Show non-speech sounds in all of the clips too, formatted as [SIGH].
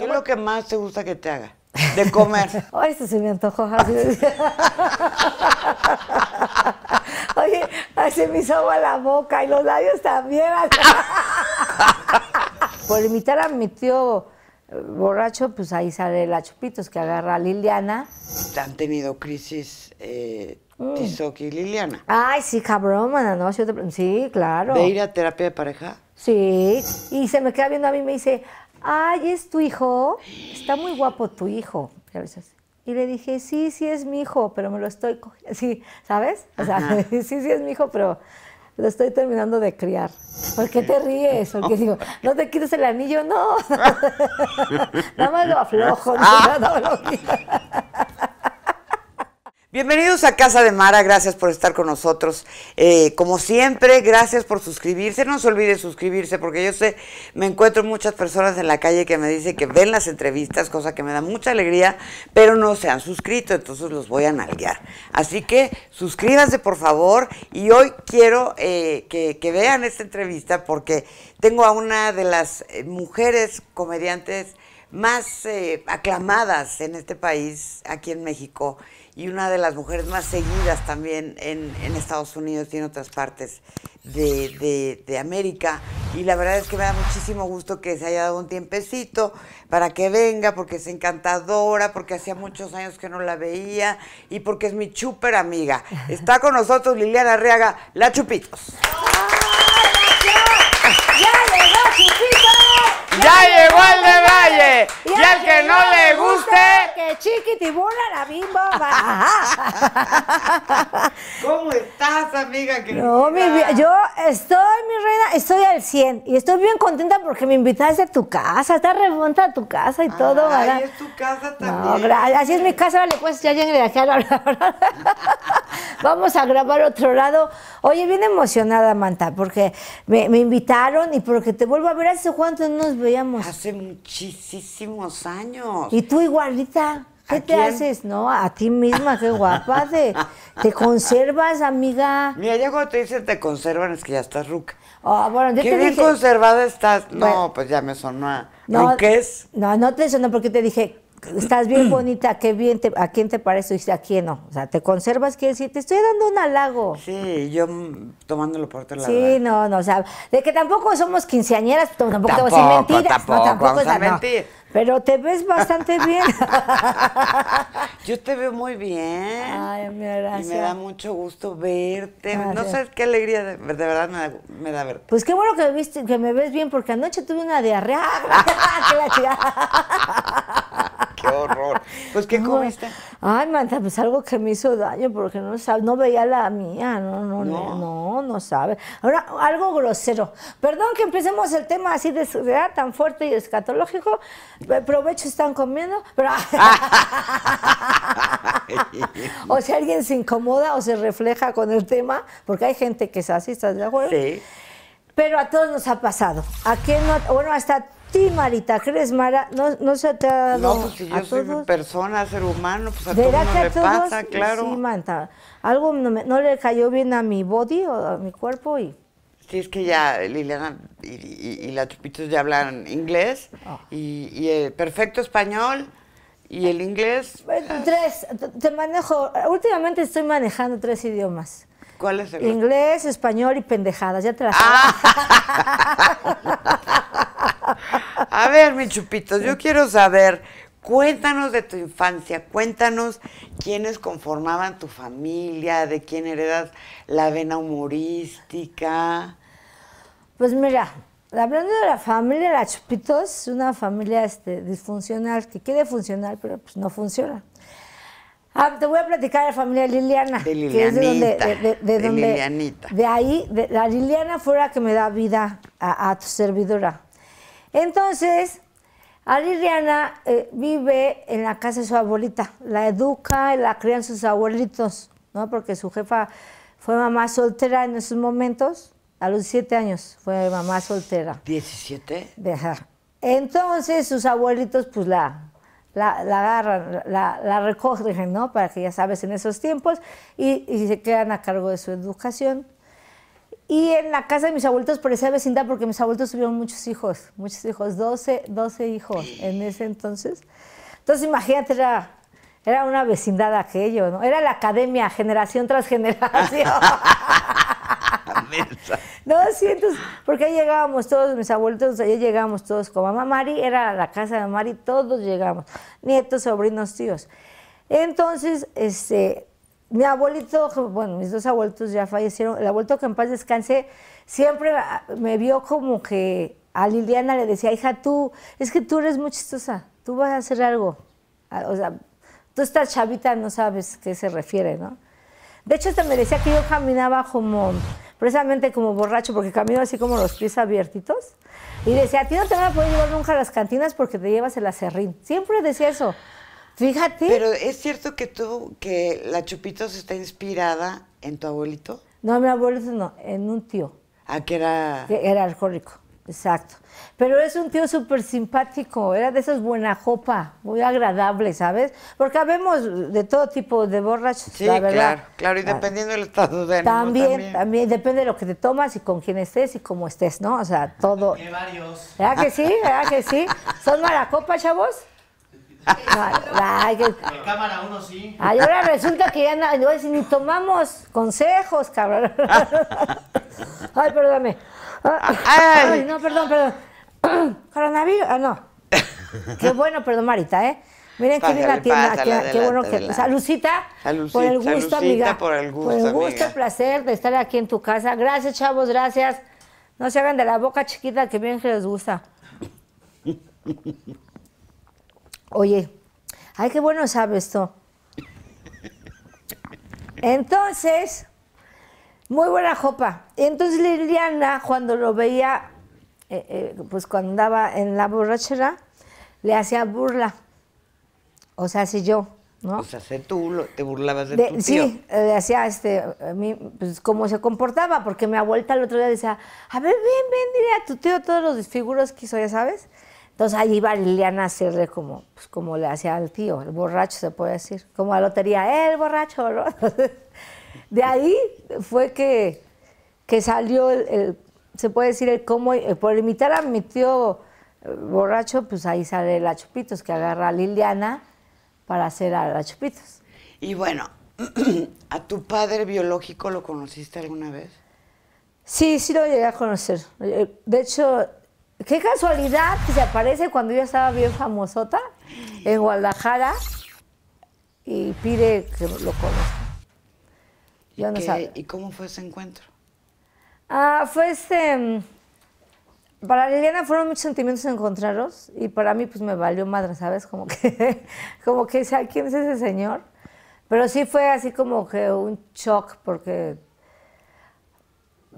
¿Qué es lo que más te gusta que te haga? De comer. [LAUGHS] Ay, eso se me antojó. [LAUGHS] Oye, se me hizo la boca y los labios también. [LAUGHS] Por imitar a mi tío borracho, pues ahí sale la Chupitos que agarra a Liliana. Han tenido crisis eh, mm. y Liliana. Ay, sí, cabrón, ¿no? Sí, claro. ¿De ir a terapia de pareja? Sí, y se me queda viendo a mí y me dice, ay, es tu hijo, está muy guapo tu hijo. Y le dije, sí, sí es mi hijo, pero me lo estoy cogiendo. Sí, ¿sabes? O sea, [LAUGHS] sí, sí es mi hijo, pero lo estoy terminando de criar. ¿Por qué te ríes? Porque digo, no te quites el anillo, no. [LAUGHS] Nada más lo aflojo, no, ah. lo no, Bienvenidos a Casa de Mara, gracias por estar con nosotros. Eh, como siempre, gracias por suscribirse. No se olvide suscribirse porque yo sé, me encuentro muchas personas en la calle que me dicen que ven las entrevistas, cosa que me da mucha alegría, pero no se han suscrito, entonces los voy a nalguear. Así que suscríbanse por favor y hoy quiero eh, que, vean esta entrevista porque tengo a una de las eh, mujeres comediantes más aclamadas en este país, aquí en México, y una de las mujeres más seguidas también en, Estados Unidos y en otras partes de, América. Y la verdad es que me da muchísimo gusto que se haya dado un tiempecito para que venga, porque es encantadora, porque hacía muchos años que no la veía y porque es mi chuper amiga. Está con nosotros Liliana Arriaga, La Chupitos. ¡Ah, ¡Ya llegó Chupito! ¡Ya, llegó el bebé! Y, al que, no le guste. Que chiquitibula la bimba. [LAUGHS] ¿Cómo estás, amiga? yo estoy, mi reina, estoy al 100. Y estoy bien contenta porque me invitaste a tu casa. Está remonta tu casa y todo, Así Ahí es tu casa también. así es mi casa. Vale, pues ya llegué [LAUGHS] Vamos a grabar otro lado. Oye, bien emocionada, Manta, porque me, invitaron y porque te vuelvo a ver. ¿Hace cuánto nos veíamos? Hace muchísimo muchísimos años. Y tú igualita. ¿Qué te haces? No, a ti misma, qué guapa. Te, [LAUGHS] conservas, amiga. Mira, ya cuando te dicen te conservan es que ya estás ruca. Ah, ¿Qué bien conservada estás? No, pues ya me sonó a... No, es? No, no te sonó porque te dije, estás bien [CLEARS THROAT] bonita, qué bien a quién te parece y a quién no. O sea, te conservas, quién decir, te estoy dando un halago. Sí, yo tomándolo por otro lado. Sí, no, no, o sea, de que tampoco somos quinceañeras, tampoco, tampoco te voy a mentiras. Tampoco, no, tampoco mentir. pero te ves bastante [LAUGHS] bien. [LAUGHS] yo te veo muy bien. Ay, mi gracias. Y me da mucho gusto verte. No sabes qué alegría, de, verdad me da, me da, verte. Pues qué bueno que me, viste, que me ves bien, porque anoche tuve una diarrea. [LAUGHS] Qué la qué horror. Pues, ¿qué [LAUGHS] comiste? Ay, manta, pues algo que me hizo daño, porque no no veía la mía, no, no, no, no, no sabe. Ahora, algo grosero. Perdón que empecemos el tema así de edad ah, tan fuerte y escatológico. Eh, provecho están comiendo, pero... [LAUGHS] [LAUGHS] o si alguien se incomoda o se refleja con el tema, porque hay gente que es así, ¿estás de acuerdo? Sí. Pero a todos nos ha pasado. ¿A quién no? Bueno, hasta Sí, Marita ¿crees, Mara, no, no se te ha dado No, pues, si yo soy persona, ser humano, pues a todo mundo le pasa, claro. Sí, Manta, algo no, me, no, le cayó bien a mi body o a mi cuerpo y... Sí, es que ya Liliana y, la Chupitos ya hablan inglés ah. y, el eh, perfecto español y el inglés. Ah. Tres, te manejo, últimamente estoy manejando tres idiomas. ¿Cuál es el Inglés, español y pendejadas, ya te las ah. [LAUGHS] A ver, mi Chupitos, yo quiero saber, cuéntanos de tu infancia, cuéntanos quiénes conformaban tu familia, de quién heredas la vena humorística. Pues mira, hablando de la familia, la Chupitos, es una familia este, disfuncional, que quiere funcionar, pero pues no funciona. Ah, te voy a platicar de la familia Liliana. De Lilianita. de donde. De, Lilianita. De ahí, la Liliana fue la que me da vida a tu servidora. Entonces, Aliriana eh, vive en la casa de su abuelita, la educa, y la crían sus abuelitos, ¿no? Porque su jefa fue mamá soltera en esos momentos, a los 17 años fue mamá soltera. ¿17? Deja. Entonces sus abuelitos pues la, la, la agarran, la, recogen, ¿no? Para que ya sabes, en esos tiempos, y se quedan a cargo de su educación. Y en la casa de mis abuelitos, por esa vecindad, porque mis abuelitos tuvieron muchos hijos, muchos hijos, 12, 12 hijos en ese entonces. Entonces, imagínate, era, una vecindad aquello, ¿no? Era la academia, generación tras generación. no, sí, entonces, porque ahí llegábamos todos, mis abuelitos, ahí llegábamos todos con mamá Mari, era la casa de Mari, todos llegábamos, nietos, sobrinos, tíos. Entonces, este, mi abuelito, bueno, mis dos abuelitos ya fallecieron, el abuelito que en paz descanse, siempre ah, me vio como que a Liliana le decía, hija, tú, es que tú eres muy chistosa, tú vas a hacer algo. Ah, o sea, tú estás chavita, no sabes qué se refiere, ¿no? De hecho, hasta me decía que yo caminaba como, precisamente como borracho, porque camino así como los pies abiertitos. Y decía, a ti no te van a poder llevar nunca a las cantinas porque te llevas el acerrín. Siempre decía eso. Fíjate. Pero es cierto que tú, que la Chupitos está inspirada en tu abuelito. No, mi abuelito no, en un tío. Ah, que era. era alcohólico, exacto. Pero es un tío súper simpático, era de esas buena jopa, muy agradable, ¿sabes? Porque habemos de todo tipo de borrachos, sí, Claro, claro, y dependiendo del estado de ánimo. También, también, también, depende de lo que te tomas y con quién estés y cómo estés, ¿no? O sea, todo. Hay varios. ¿Verdad que sí? ¿Verdad que sí? ¿Son maracopa, chavos? Ay, que... cámara uno sí. Ay, ahora resulta que ya no, ni tomamos consejos, cabrón. [LAUGHS] Ay, perdóname. Ay, no, perdón, perdón. [CLEARS THROAT] Coronavirus, ah, no. Qué bueno, perdón, Marita, ¿eh? Miren qué bien la tienda, qué, bueno que... Salucita, por el gusto, amiga. Por el gusto, el placer de estar aquí en tu casa. Gracias, chavos, gracias. No se hagan de la boca chiquita, que bien que les gusta. [LAUGHS] Oye, ay, qué bueno sabes esto. Entonces, muy buena jopa. Entonces Liliana, cuando lo veía, eh, eh, pues cuando andaba en la borrachera, le hacía burla. O sea, si yo, ¿no? O sea, si tú te burlabas de, tu tío. Sí, eh, le hacía, este, a pues cómo se comportaba, porque me ha vuelto el otro día decía, a ver, ven, ven, dile a tu tío todos los desfiguros que hizo, ya sabes. Entonces ahí iba Liliana a hacerle como, pues, como le hacía al tío, el borracho se puede decir, como la lotería, el borracho. [LAUGHS] de ahí fue que, que salió, el, se puede decir, el cómo, eh, por imitar a mi tío eh, borracho, pues ahí sale la Chupitos, que agarra a Liliana para hacer a la Chupitos. Y bueno, [CLEARS THROAT] ¿a tu padre biológico lo conociste alguna vez? Sí, sí lo llegué a conocer. Eh, de hecho, Qué casualidad que se aparece cuando yo estaba bien famosota en Guadalajara y pide que lo conozca. no ¿Y cómo fue ese encuentro? Ah, fue este. Mm, para Liliana fueron muchos sentimientos encontraros y para mí pues me valió madre, ¿sabes? Como que, [LAUGHS] como que, ¿quién es ese señor? Pero sí fue así como que un shock porque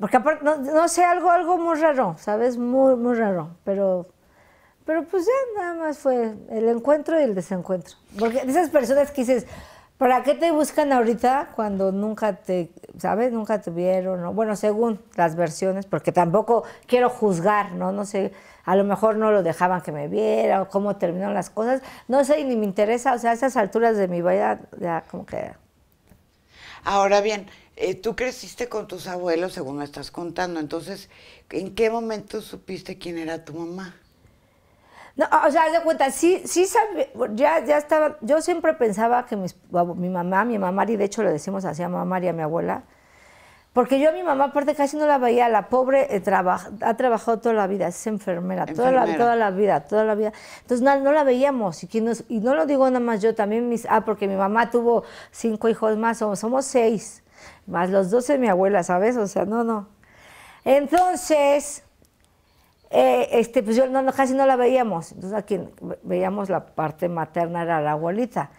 porque aparte, no, sé, algo, algo muy raro, ¿sabes? Muy, muy raro. Pero, pero pues ya nada más fue el encuentro y el desencuentro. Porque esas personas que dices, ¿para qué te buscan ahorita cuando nunca te, ¿sabes? Nunca te vieron, ¿no? Bueno, según las versiones, porque tampoco quiero juzgar, ¿no? No sé, a lo mejor no lo dejaban que me viera o cómo terminaron las cosas. No sé, ni me interesa, o sea, a esas alturas de mi vida ya como que... Ahora bien, eh, tú creciste con tus abuelos, según me estás contando. Entonces, ¿en qué momento supiste quién era tu mamá? No, o sea, de cuenta, sí, sí sabía, ya, ya estaba, yo siempre pensaba que mi mamá, mi mamá, y de hecho le decimos así a mamá y a mi abuela, porque yo a mi mamá aparte casi no la veía, la pobre eh, ha trabajado toda la vida, es enfermera, Toda, la, toda, la, vida, toda la vida. Entonces no, la veíamos y, y no lo digo nada más yo, también mis, ah, porque mi mamá tuvo cinco hijos más, somos, somos seis más los 12 mi abuela, ¿sabes? O sea, no, no. Entonces, eh, este, pues yo no, casi no la veíamos. Entonces, aquí veíamos la parte materna era la abuelita.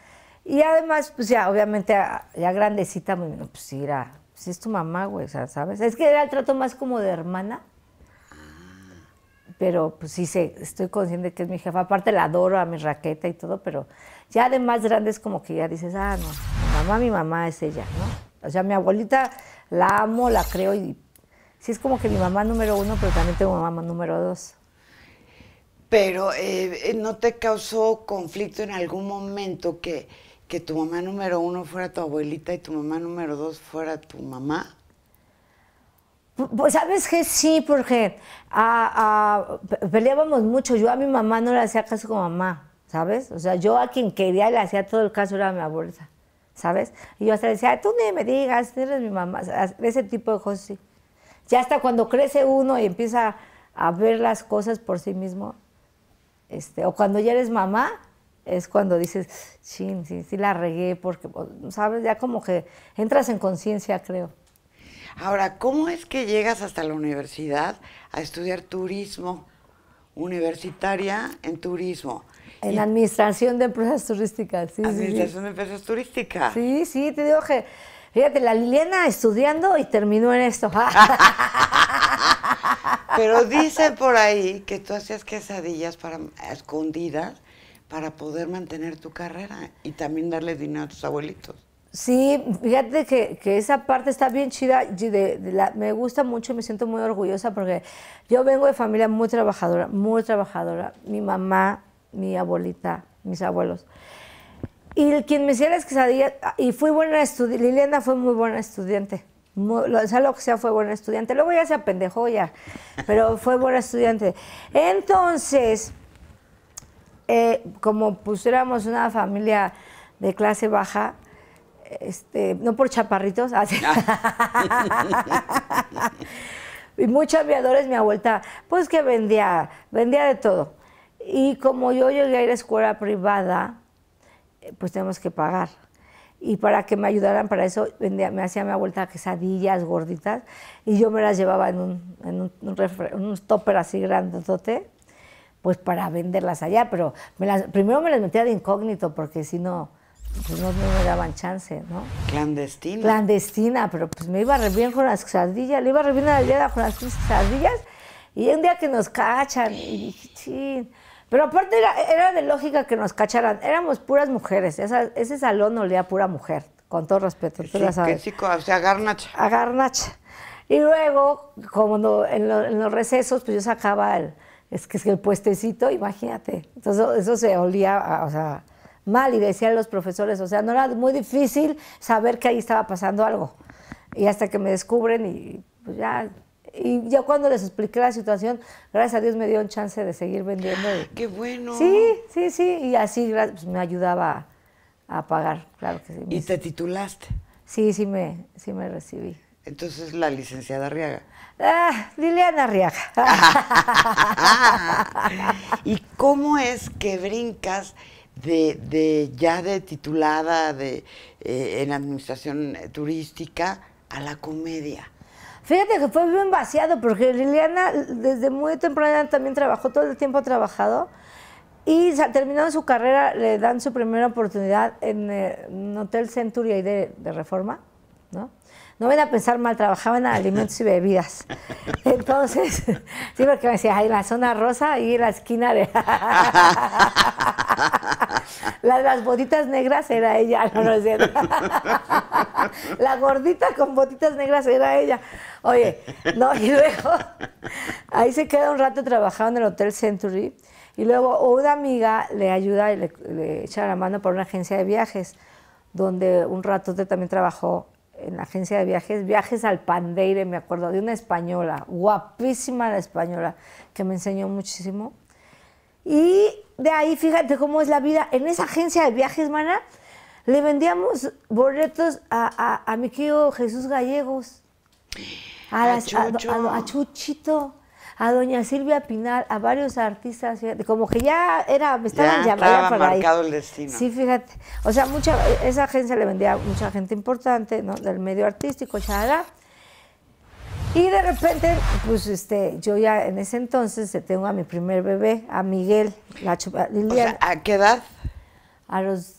Y además, pues ya, obviamente, ya grandecita, pues, pues era, pues es tu mamá, güey, ¿sabes? Es que era el trato más como de hermana. Pero pues sí, sé, estoy consciente que es mi jefa. Aparte la adoro a mi raqueta y todo, pero ya además más grande es como que ya dices, ah, no, mi mamá, mi mamá es ella, ¿no? O sea, mi abuelita la amo, la creo y sí es como que mi mamá número uno, pero también tengo mamá número dos. Pero eh, ¿no te causó conflicto en algún momento que, que tu mamá número uno fuera tu abuelita y tu mamá número dos fuera tu mamá? Pues sabes que sí, porque ah, ah, peleábamos mucho. Yo a mi mamá no le hacía caso con mamá, ¿sabes? O sea, yo a quien quería le hacía todo el caso, era mi abuelita. ¿sabes? Y yo hasta decía, tú ni me digas, eres mi mamá, ese tipo de cosas sí. Ya hasta cuando crece uno y empieza a ver las cosas por sí mismo, este, o cuando ya eres mamá, es cuando dices, sí, sí, sí la regué, porque, ¿sabes? Ya como que entras en conciencia, creo. Ahora, ¿cómo es que llegas hasta la universidad a estudiar turismo? Universitaria en turismo. En administración de empresas turísticas, sí. Administración de empresas turísticas. Sí, sí, te digo que, fíjate, la Liliana estudiando y terminó en esto. [LAUGHS] Pero dice por ahí que tú hacías quesadillas para escondidas para poder mantener tu carrera y también darle dinero a tus abuelitos. Sí, fíjate que, esa parte está bien chida. la, me gusta mucho, y me siento muy orgullosa porque yo vengo de familia muy trabajadora, muy trabajadora. Mi mamá mi abuelita, mis abuelos. Y quien me hiciera que sabía y fui buena estudiante, Liliana fue muy buena estudiante. lo, sea, lo que sea, fue buena estudiante. Luego ya se apendejó ya, pero [LAUGHS] fue buena estudiante. Entonces, eh, como pusiéramos una familia de clase baja, este, no por chaparritos, así. Ah, [LAUGHS] [LAUGHS] y muchos aviadores, mi abuelita, pues que vendía, vendía de todo. Y como yo llegué a ir a escuela privada, eh, pues tenemos que pagar. Y para que me ayudaran para eso, me hacía mi vuelta quesadillas gorditas y yo me las llevaba en un, en un, topper así grandotote, pues para venderlas allá. Pero primero me las metía de incógnito porque si pues no, no, me daban chance, ¿no? Clandestina. Clandestina, pero pues me iba re bien con las quesadillas, le iba re bien a la con las quesadillas. Y un día que nos cachan, y dije, pero aparte era, era, de lógica que nos cacharan. Éramos puras mujeres. ese salón olía a pura mujer, con todo respeto. Tú sí, sí, o sea, Y luego, como no, en, los recesos, pues yo sacaba el, es que es el puestecito, imagínate. Entonces eso se olía, mal y decían los profesores, o sea, no era muy difícil saber que ahí estaba pasando algo. Y hasta que me descubren y pues ya y ya cuando les expliqué la situación, gracias a Dios me dio un chance de seguir vendiendo. ¡Qué bueno! Sí, sí, sí. Y así pues, me ayudaba a, pagar, claro que sí. ¿Y te titulaste? Sí, sí me, sí me recibí. Entonces, la licenciada Arriaga. Ah, Liliana Arriaga. [LAUGHS] ¿Y cómo es que brincas de, de ya de titulada de, eh, en administración turística a la comedia? Fíjate que fue bien vaciado, porque Liliana desde muy temprana también trabajó, todo el tiempo ha trabajado. Y terminando su carrera, le dan su primera oportunidad en eh, Hotel Century ahí de Reforma, ¿no? no ven a pensar mal, trabajaban en alimentos y bebidas. [LAUGHS] Entonces, sí, porque me decía, "Hay la zona rosa y la esquina de... [LAUGHS] la de las botitas negras era ella, [LAUGHS] la gordita con botitas negras era ella. Oye, no, y luego ahí se queda un rato trabajando en el Hotel Century y luego una amiga le ayuda y le, echa la mano por una agencia de viajes donde un rato también trabajó en la agencia de viajes, viajes al Pandeire, me acuerdo, de una española, guapísima la española, que me enseñó muchísimo. Y de ahí, fíjate cómo es la vida. En esa agencia de viajes, mana, le vendíamos boletos a, mi tío Jesús Gallegos, a Chuchito a doña Silvia Pinal, a varios artistas, eh, como que ya era, me estaban ya llamando para marcado el destino. Sí, fíjate. O sea, mucha, esa agencia le vendía a mucha gente importante, ¿no? Del medio artístico, chalala. Y de repente, pues este, yo ya en ese entonces eh, tengo a mi primer bebé, a Miguel, la ¿A qué edad? A los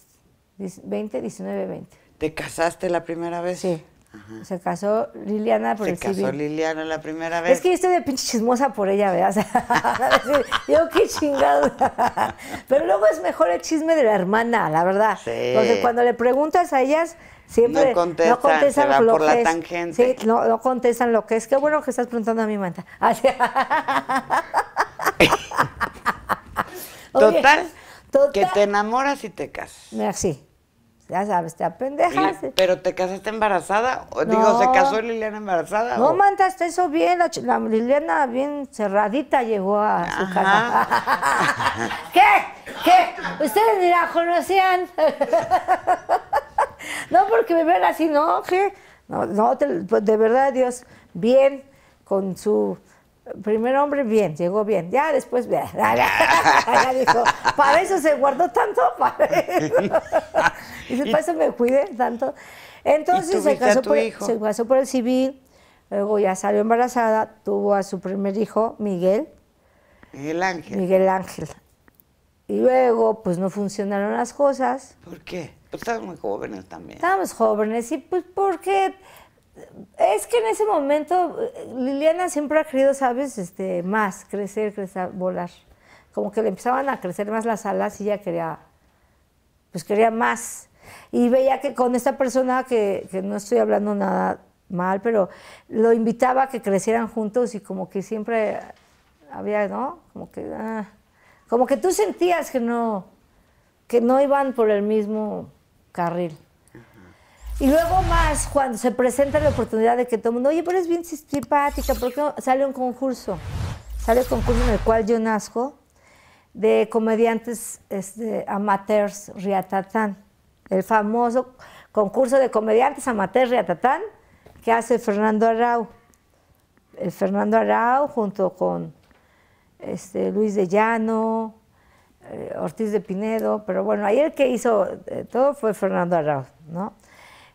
20, 19, 20. ¿Te casaste la primera vez? Sí. Se casó Liliana por el Se casó Liliana la primera vez. Es que yo estoy de pinche chismosa por ella, ¿verdad? [LAUGHS] [LAUGHS] yo qué chingado. [LAUGHS] Pero luego es mejor el chisme de la hermana, la verdad. Porque cuando le preguntas a ellas, siempre no contestan, lo por que la es. no, contestan lo que es. Qué bueno que estás preguntando a mi manta. total, que te enamoras y te casas. Mira, sí. Ya sabes, te apendejas. ¿Pero te casaste embarazada? Digo, ¿se casó Liliana embarazada? No, mandaste eso bien. La, Liliana bien cerradita llegó a su casa. [LAUGHS] ¿Qué? ¿Qué? Ustedes ni la conocían. [LAUGHS] no, porque me ven así, ¿no? ¿Qué? No, pues, de verdad, Dios, bien, con su primer hombre bien, llegó bien, ya después ya, [LAUGHS] ya dijo, para eso se guardó tanto, para eso. [LAUGHS] Y se pasa, me cuide tanto. Entonces se casó, por, el civil, luego ya salió embarazada, tuvo a su primer hijo, Miguel. Miguel Ángel. Miguel Ángel. Y luego, pues no funcionaron las cosas. ¿Por qué? Pues muy jóvenes también. Estábamos jóvenes y pues porque es que en ese momento eh, Liliana siempre ha querido, ¿sabes? Este, más, crecer, crecer, volar. Como que le empezaban a crecer más las alas y ella quería, pues quería más. Y veía que con esta persona, que, no estoy hablando nada mal, pero lo invitaba a que crecieran juntos y como que siempre había, ¿no? Como que, ah, tú sentías que no, que no iban por el mismo carril. Y luego más, cuando se presenta la oportunidad de que todo el mundo, oye, pero es bien simpática, porque sale un concurso, sale un concurso en el cual yo nazco, de comediantes este, amateurs, riatatán el famoso concurso de comediantes amateur tatán que hace Fernando Arau. El Fernando Arau junto con este, Luis de Llano, eh, Ortiz de Pinedo, pero bueno, ahí el que hizo eh, todo fue Fernando Arau, ¿no?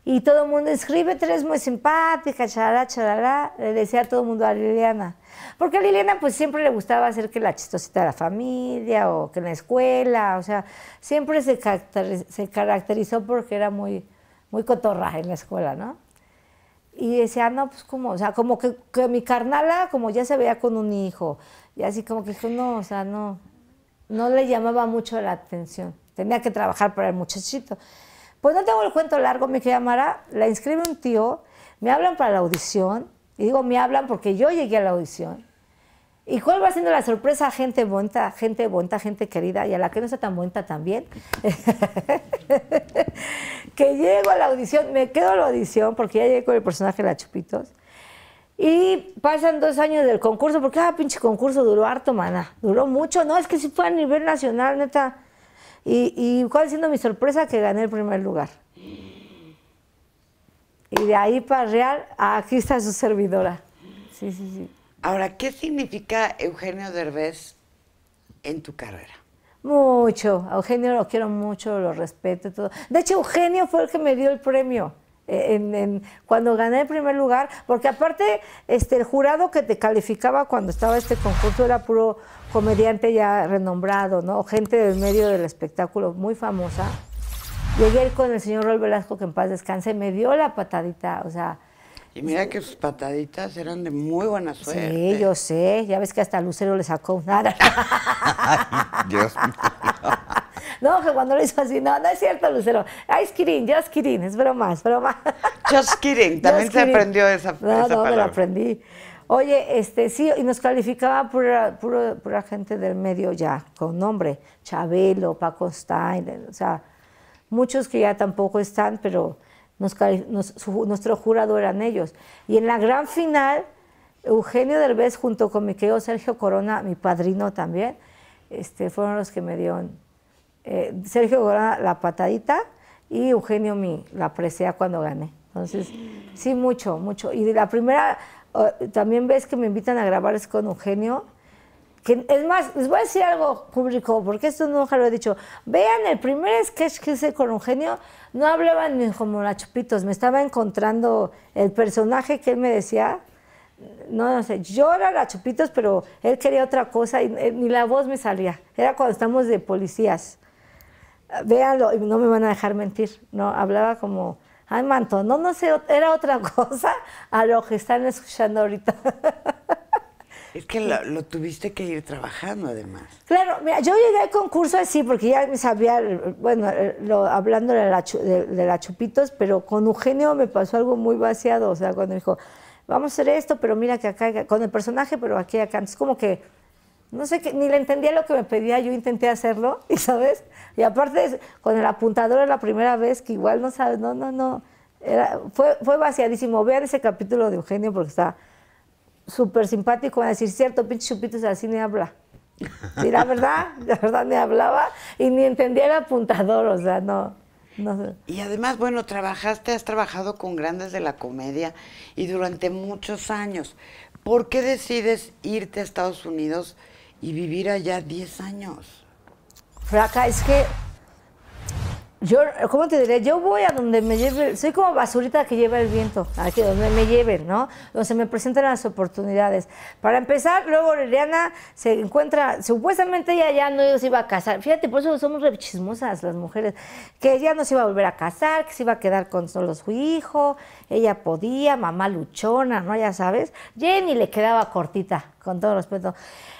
Y todo el mundo, escribe, eres muy simpática, chalala, chalala, le decía todo el mundo a Liliana. Porque a Liliana pues siempre le gustaba hacer que la chistosita de la familia o que en la escuela, o sea, siempre se, caracterizó porque era muy, muy cotorra en la escuela, ¿no? Y decía, no, pues como, o sea, como que, que mi carnala como ya se veía con un hijo. Y así como que dijo, no, o sea, no, no le llamaba mucho la atención. Tenía que trabajar para el muchachito. Pues no tengo el cuento largo, me querida Mara, la inscribe un tío, me hablan para la audición, y digo me hablan porque yo llegué a la audición. ¿Y cuál va siendo la sorpresa gente bonita, gente bonita, gente querida, y a la que no está tan bonita también? [LAUGHS] que llego a la audición, me quedo a la audición porque ya llegué con el personaje de la Chupitos. Y pasan dos años del concurso, porque ah, pinche concurso duró harto, maná. Duró mucho. No, es que si fue a nivel nacional, neta. Y, cuál siendo mi sorpresa que gané el primer lugar. Y de ahí para Real, aquí está su servidora. Sí, sí, sí. Ahora, ¿qué significa Eugenio Derbez en tu carrera? Mucho. A Eugenio lo quiero mucho, lo respeto y todo. De hecho, Eugenio fue el que me dio el premio cuando gané el primer lugar, porque aparte este, el jurado que te calificaba cuando estaba este concurso era puro comediante ya renombrado, ¿no? gente del medio del espectáculo muy famosa. Llegué con el señor Rol Velasco, que en paz descanse, me dio la patadita, o sea... Y mira que sus pataditas eran de muy buena suerte. Sí, yo sé. Ya ves que hasta Lucero le sacó una. [LAUGHS] Dios mío. [LAUGHS] No, que cuando lo hizo así, no, no es cierto, Lucero. Ice kidding, just kidding, es broma, es broma. Just kidding, también se aprendió esa, no, no, No, la aprendí. Oye, este, sí, y nos calificaba pura, puro pura, gente del medio ya, con nombre, Chabelo, Paco Stein, o sea, muchos que ya tampoco están, pero nos, nuestro jurado eran ellos. Y en la gran final, Eugenio Derbez junto con mi querido Sergio Corona, mi padrino también, este, fueron los que me dieron eh, Sergio Gorana la patadita y Eugenio me la presea cuando gané. Entonces, sí, mucho, mucho. Y la primera, oh, también ves que me invitan a grabar es con Eugenio. Que, es más, les voy a decir algo público, porque esto no lo he dicho. Vean el primer sketch que hice con Eugenio, no hablaban ni como la chupitos, me estaba encontrando el personaje que él me decía. No, no sé, yo era la chupitos, pero él quería otra cosa y eh, ni la voz me salía. Era cuando estamos de policías véanlo, y no me van a dejar mentir, ¿no? Hablaba como, ay, manto, no, no sé, era otra [LAUGHS] cosa a lo que están escuchando ahorita. [LAUGHS] Es que lo, tuviste que ir trabajando además. Claro, mira, yo llegué al concurso así eh, porque ya me sabía, eh, bueno, eh, lo, hablando de la, Chupitos, pero con Eugenio me pasó algo muy vaciado, o sea, cuando dijo, vamos a hacer esto, pero mira que acá, con el personaje, pero aquí, acá. es como que no sé qué, ni le entendía lo que me pedía, yo intenté hacerlo, [LAUGHS] y sabes, y aparte con el apuntador la primera vez que igual no sabes, no, no, no, fue, fue vaciadísimo. Vean ese capítulo de Eugenio porque está súper simpático, a decir, cierto, pinche chupitos así ni habla. Y la verdad, [LAUGHS] la verdad ni hablaba y ni entendía el apuntador, o sea, no. No. Y además, bueno, trabajaste, has trabajado con grandes de la comedia y durante muchos años. ¿Por qué decides irte a Estados Unidos y vivir allá 10 años. Fraca, es que yo, ¿cómo te diré? Yo voy a donde me lleve, soy como basurita que lleva el viento, a donde me lleven, ¿no? Donde se me presentan las oportunidades. Para empezar, luego Liliana se encuentra, supuestamente ella ya no se iba a casar, fíjate, por eso somos rechismosas las mujeres, que ella no se iba a volver a casar, que se iba a quedar con solo su hijo, ella podía, mamá luchona, ¿no? Ya sabes, Jenny le quedaba cortita, con todo respeto.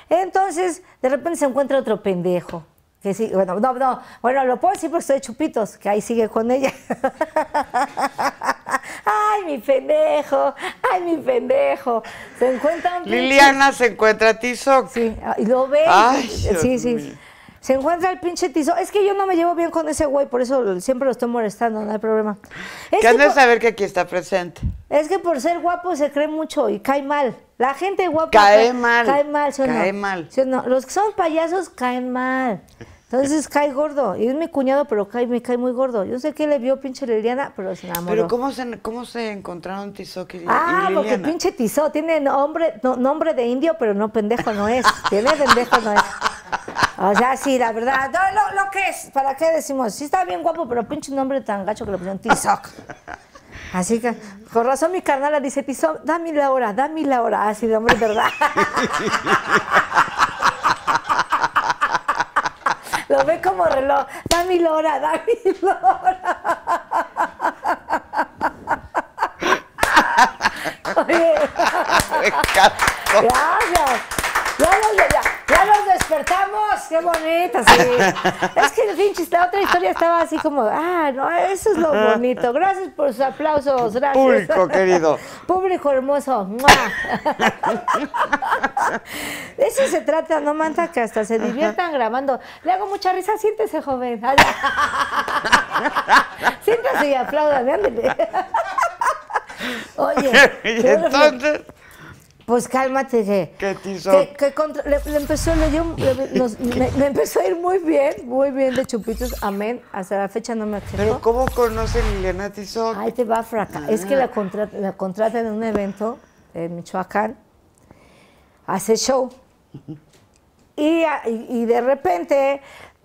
Entonces, de repente se encuentra otro pendejo. Que sí, bueno, no, no, bueno, lo puedo decir porque estoy chupitos, que ahí sigue con ella. [LAUGHS] ¡Ay, mi pendejo! ¡Ay, mi pendejo! Se encuentra un Liliana se encuentra a Tizoc. Sí, lo ve. Ay, sí, sí. Se encuentra el pinche Tizoc. Es que yo no me llevo bien con ese güey, por eso siempre lo estoy molestando, no hay problema. Es que, saber que aquí está presente. Es que por ser guapo se cree mucho y cae mal. La gente guapa cae mal. Cae mal, cae mal. Los que son payasos caen mal. Entonces [LAUGHS] cae gordo. Y es mi cuñado, pero cae, me cae muy gordo. Yo sé que le vio pinche Liliana, pero se enamoró. ¿Pero cómo se, cómo se encontraron Tizoc y, ah, Liliana? Ah, porque pinche Tizoc tiene nombre, nombre de indio, pero no pendejo no es. [LAUGHS] Tiene pendejo no es. O sea, sí, la verdad. lo, lo, que es, ¿para qué decimos? Sí está bien guapo, pero pinche nombre tan gacho que le pusieron Tizoc. [LAUGHS] Así que, con razón mi carnal dice, Piso, dame la hora, dame la hora. Así ah, de hombre, ¿verdad? [LAUGHS] Lo ve como reloj, dame la hora, dame la hora. [LAUGHS] Oye. [LAUGHS] Gracias. Ya nos despertamos, qué bonita, [LAUGHS] Es que la otra historia estaba así como, ah, no, eso es lo bonito. Gracias por sus aplausos, gracias. Público querido. [LAUGHS] Público hermoso. De eso se trata, no manta que hasta se diviertan grabando. Le hago mucha risa, siéntese, joven. [LAUGHS] Siéntese y aplaudan, ándale. Oye, entonces? Pues cálmate, que, que, que le, empezó, [LAUGHS] me, empezó a ir muy bien, muy bien de chupitos, amén. Hasta la fecha no me quedado. Pero ¿cómo conoce Liliana Tizón? Ahí te va, fraca. Es que la, ah. contrata contratan en un evento en Michoacán, hace show. Ah, y, de repente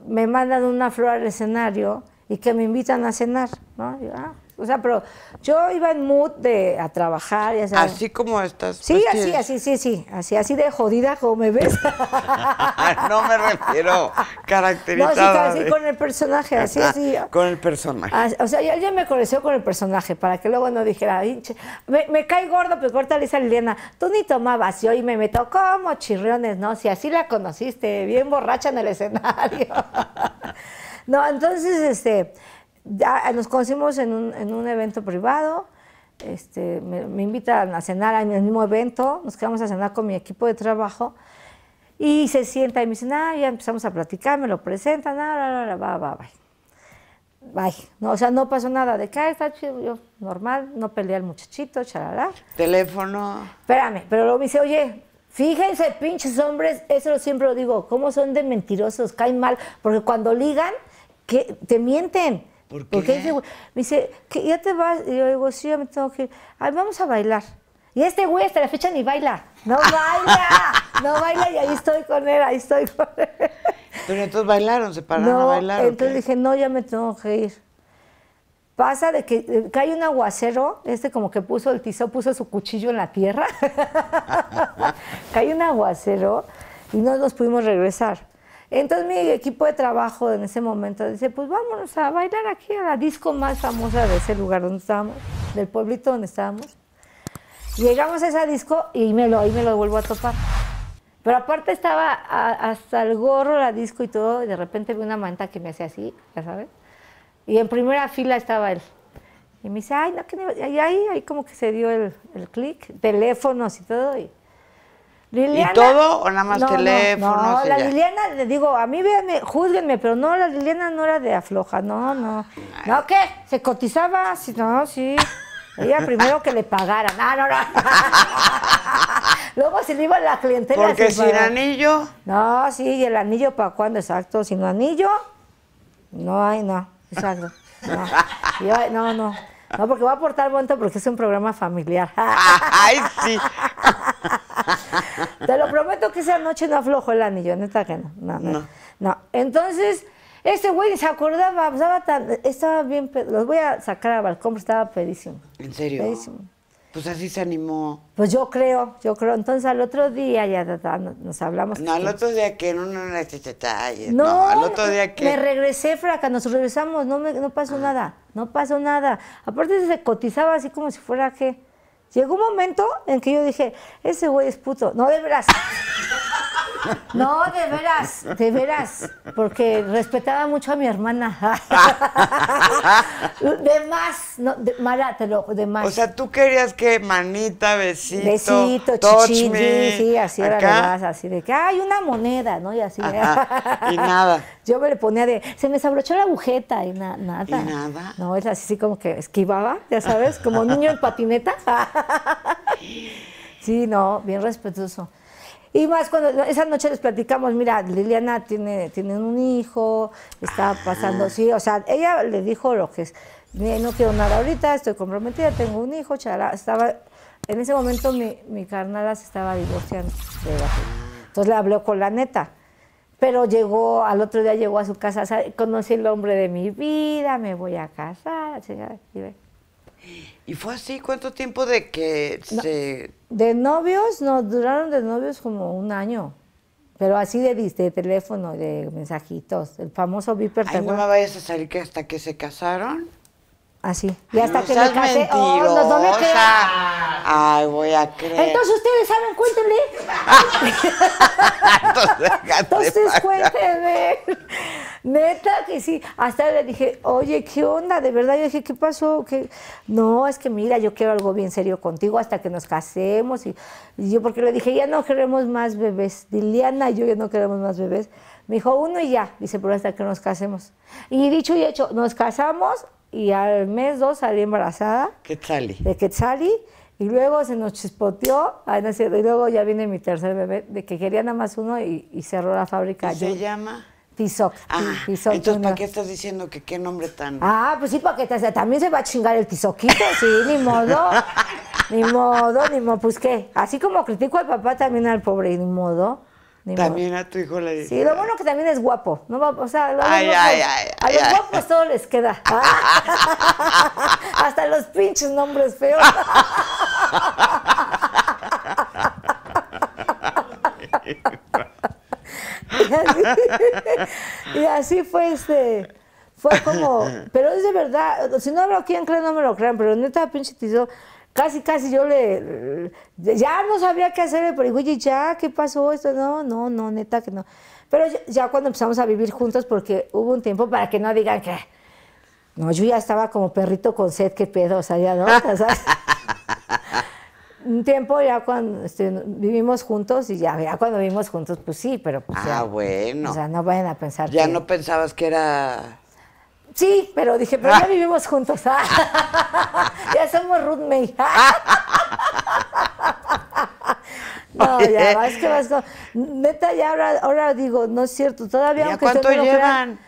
me mandan una flor al escenario y que me invitan a cenar, ¿no? ah, o sea, pero yo iba en mood de a trabajar, ya sabes. Así como estás. Sí, pues así, así, sí, sí. Así, así de jodida como me ves. [LAUGHS] no me refiero caracterizada. No, sí, así con el personaje, así, así. [LAUGHS] con el personaje. Ah, o sea, ya, me conoció con el personaje para que luego no dijera, hinche, me, cae gordo, pero corta le Liliana, tú ni tomabas. Y hoy me meto como chirriones, ¿no? Si así la conociste, bien borracha en el escenario. [LAUGHS] no, entonces, este eh, nos conocimos en un, evento privado, este, me, me, invitan a cenar en el mismo evento, nos quedamos a cenar con mi equipo de trabajo y se sienta y me dice ah, ya empezamos a platicar, me lo presentan, ah, la, va, va, va. No, o sea, no pasó nada de que está chido, yo normal, no peleé al muchachito, charalá. Teléfono. Espérame, pero luego me dice, oye, fíjense, pinches hombres, eso siempre lo digo, cómo son de mentirosos, caen mal, porque cuando ligan, que te mienten ¿Por qué? Porque me dice, ya te vas. Y yo digo, sí, ya me tengo que ir. Ay, vamos a bailar. Y este güey hasta la fecha ni baila. No baila, no baila y ahí estoy con él, ahí estoy con él. Pero entonces bailaron, se pararon a bailar. Entonces dije, no, ya me tengo que ir. Pasa de que eh, cae un aguacero, este como que puso el tizón, puso su cuchillo en la tierra. [LAUGHS] cae un aguacero y no nos pudimos regresar. Entonces mi equipo de trabajo en ese momento dice, pues vámonos a bailar aquí a la disco más famosa de ese lugar donde estábamos, del pueblito donde estábamos. Llegamos a esa disco y me lo, ahí me lo vuelvo a topar. Pero aparte estaba hasta el gorro la disco y todo, y de repente vi una manta que me hacía así, ya sabes. Y en primera fila estaba él. Y me dice, ay, no, que... Y ahí, ahí como que se dio el, el clic, teléfonos y todo. Y, ¿Y todo o nada más no, teléfonos? No, la Liliana, le digo, a mí véanme, júzguenme, pero no, la Liliana no era de afloja, no, no. ¿No qué? ¿Se cotizaba? Sí, no, sí. Ella primero que le pagaran. Ah, no, no. [LAUGHS] Luego se le iba la clientela. Porque sin, sin anillo. No, sí, ¿y el anillo para cuándo? Exacto, sin anillo. No hay, no, exacto. No, no, no. No, porque va a aportar bonito porque es un programa familiar. [LAUGHS] Ay, sí. [LAUGHS] [LAUGHS] Te lo prometo que esa noche no aflojo el anillo, neta que no. No, no. no. Entonces, este güey se acordaba, estaba, bien, los voy a sacar a balcón, estaba pedísimo. ¿En serio? Pedísimo. Pues así se animó. Pues yo creo, yo creo. Entonces al otro día ya nos hablamos. No, al otro día que no, no, no, este, este, este, no, al otro día que... Me regresé, fraca, nos regresamos, no, me, no pasó ah. nada, no pasó nada. Aparte se cotizaba así como si fuera que... Llegó un momento en que yo dije, ese güey es puto, no de veras. [LAUGHS] No, de veras, de veras, porque respetaba mucho a mi hermana. [LAUGHS] De más, no, de, te lo de más. O sea, tú querías que manita, besito, besito, chichi, sí, así era más, así de que hay una moneda, ¿no? Y así. era. y nada. [LAUGHS] Yo me le ponía de, se me desabrochó la agujeta y nada. Y nada. No, es así como que esquivaba, ya sabes, como niño en patineta. Sí, no, bien respetuoso. Y más cuando esa noche les platicamos, mira, Liliana tiene, tiene un hijo, está ah. pasando, sí, o sea, ella le dijo lo que es, no quiero nada ahorita, estoy comprometida, tengo un hijo, chala, estaba, en ese momento mi, mi carnala se estaba divorciando Entonces le habló con la neta. Pero llegó, al otro día llegó a su casa, conocí el hombre de mi vida, me voy a casar, y ve. ¿Y fue así? ¿Cuánto tiempo de que se...? De novios, no, duraron de novios como un año. Pero así de, de teléfono, de mensajitos, el famoso Viper. Ay, no me vayas a salir hasta que se casaron así. Y hasta que me casé, oh, Ay, voy a creer. Entonces ustedes saben, cuéntenle [LAUGHS] Entonces, cuéntenme. Neta que sí. Hasta le dije, oye, ¿qué onda? De verdad, yo dije, ¿qué pasó? No, es que mira, yo quiero algo bien serio contigo hasta que nos casemos. Y, yo porque le dije, ya no queremos más bebés. Liliana y yo ya no queremos más bebés. Me dijo, uno y ya. Dice, pero hasta que nos casemos. Y dicho y hecho, nos casamos y al mes dos salí embarazada. Quetzali. De Quetzali. Y luego se nos chispoteó, y luego ya viene mi tercer bebé, de que quería nada más uno y, cerró la fábrica. ¿Qué ¿Se llama? Tizoc. Ah, entonces, ¿para qué estás diciendo que qué nombre tan...? Ah, pues sí, porque también se va a chingar el tizoquito, sí, ni modo. [LAUGHS] ni modo, ni modo, pues qué. Así como critico al papá, también al pobre, ni modo también a tu hijo le dice. Sí, lo ah". bueno que también es guapo. ¿no? O sea, lo a los guapos todo les queda. Ah. [LAUGHS] hasta los pinches nombres feos. [LAUGHS] y, así, fue este. Fue como, pero es de verdad, si no hablo lo quieren creer, no me lo crean, pero neta, pinche tizo, casi, casi yo le, ya no sabía qué hacerle, pero digo, ya, ¿qué pasó esto? No, no, no, neta que no. Pero ya cuando empezamos a vivir juntos, porque hubo un tiempo para que no digan que, no, yo ya estaba como perrito con sed, qué pedo, o sea, ya no, [LAUGHS] un tiempo ya cuando este, vivimos juntos y ya, ya, cuando vivimos juntos, pues sí, pero pues Ah, bueno. O sea, no vayan a pensar. Ya no pensabas que era Sí, pero dije, pero ya ah. vivimos juntos. [LAUGHS] ya somos Ruth May. [LAUGHS] no, ya, vas que vas Neta, ya ahora, ahora digo, no es cierto, todavía... aunque cuánto llevan?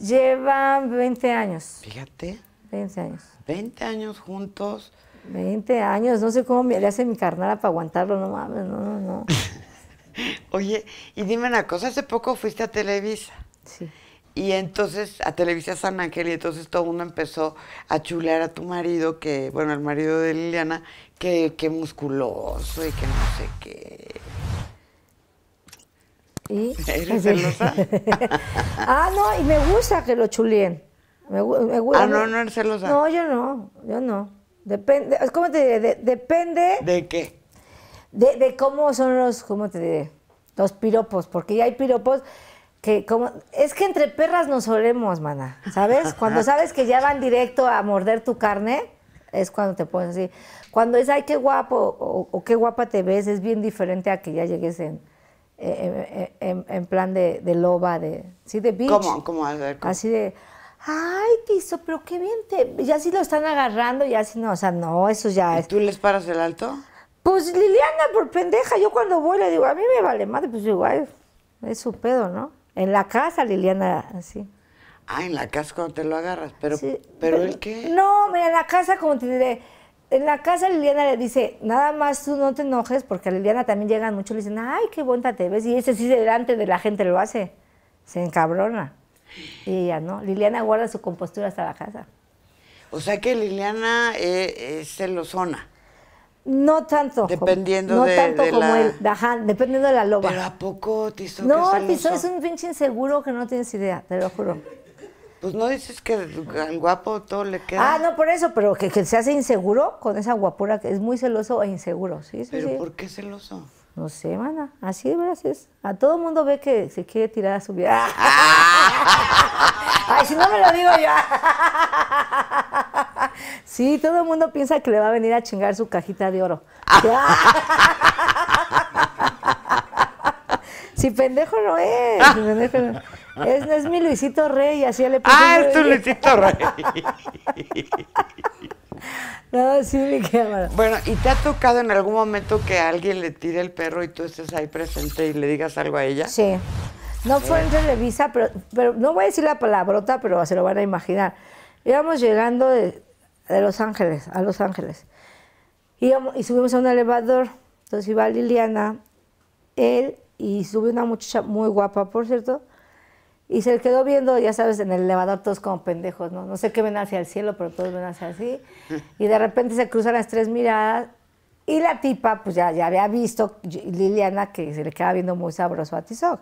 llevan 20 años. Fíjate. 20 años. 20 años juntos. 20 años, no sé cómo me le hace mi carnal para aguantarlo, no mames, no, no, no. [LAUGHS] Oye, y dime una cosa, hace poco fuiste a Televisa. Sí. Y entonces a Televisa San Ángel y entonces todo uno empezó a chulear a tu marido, que, bueno, al marido de Liliana, que, que musculoso y que no sé qué. ¿Y? ¿Eres celosa? [LAUGHS] ah, no, y me gusta que lo chuleen. Me, gusta. ah, no, no eres celosa. No, yo no, yo no. Depende, ¿cómo te diré? depende. ¿De qué? De, de cómo son los, ¿cómo te diré? Los piropos, porque ya hay piropos que como es que entre perras nos solemos, mana, ¿sabes? Cuando sabes que ya van directo a morder tu carne, es cuando te pones así. Cuando es ay qué guapo o, qué guapa te ves, es bien diferente a que ya llegues en en, plan de, loba, de sí de bitch. ¿Cómo? ¿Cómo? Así de ay, piso, pero qué bien te ya si lo están agarrando, ya si no, o sea, no, eso ya es. tú les paras el alto? Pues Liliana, por pendeja, yo cuando voy le digo, a mí me vale madre, pues igual, es su pedo, ¿no? En la casa, Liliana, sí. Ah, en la casa cuando te lo agarras, pero, pero, ¿el qué? No, mira, en la casa, como te diré, en la casa Liliana le dice, nada más tú no te enojes, porque a Liliana también llegan mucho, le dicen, ay, qué bonita te ves, y ese sí delante de la gente lo hace, se encabrona. Y ya no, Liliana guarda su compostura hasta la casa. O sea que Liliana eh, eh, se es celosona. No tanto. Dependiendo no de, tanto como la... él. dependiendo de la loba. Pero poco No, Tizo es un pinche inseguro que no tienes idea, te lo juro. Pues no dices que al guapo todo le queda. Ah, no, por eso, pero que, se hace inseguro con esa guapura, que es muy celoso e inseguro, ¿sí? sí pero ¿por qué celoso? No sé, mana, así de es. A todo mundo ve que se quiere tirar a su vida. Ah. [LAUGHS] Ay, si no me lo digo yo. Sí, todo el mundo piensa que le va a venir a chingar su cajita de oro. si [LAUGHS] pendejo no es, ah. pendejo es. Es, mi Luisito Rey, así le puse. Ah, es tu Luisito Rey. [LAUGHS] no, sí, mi cámara. Bueno, ¿y te ha tocado en algún momento que alguien le tire el perro y tú estés ahí presente y le digas algo a ella? Sí. No fue en Televisa, pero, pero no voy a decir la palabrota, pero se lo van a imaginar. Íbamos llegando de, de Los Ángeles, a Los Ángeles. Y, y subimos a un elevador, entonces iba Liliana, él y sube una muchacha muy guapa, por cierto, y se quedó viendo, ya sabes, en el elevador todos como pendejos, ¿no? No sé qué ven hacia el cielo, pero todos ven hacia así. [LAUGHS] Y de repente se cruzan las tres miradas y la tipa, pues ya, ya había visto Liliana que se le queda viendo muy sabroso a Tizoc.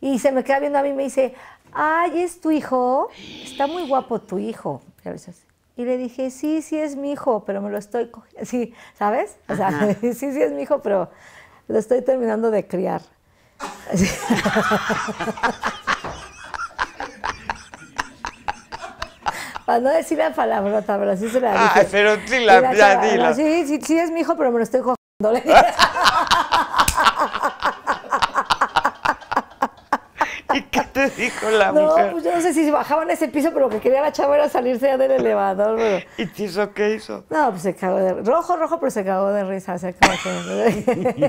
Y se me queda viendo a mí y me dice, ay, es tu hijo, está muy guapo tu hijo. Y a veces, y le dije, sí, sí es mi hijo, pero me lo estoy cogiendo. [LAUGHS] Sí, ¿sabes? O sea, [LAUGHS] sí, sí es mi hijo, pero lo estoy terminando de criar. [LAUGHS] Para no decir la palabrota, pero sí se la dije. pero sí la, ya, Sí, sí, sí es mi hijo, pero me lo estoy cogiendo. ¿Y qué te dijo la no, No, pues yo no sé si bajaban ese piso, pero lo que quería la chava era salirse ya del elevador. ¿Y hizo qué hizo? No, pues se cagó de Rojo, rojo, pero se cagó de risa. [LAUGHS] y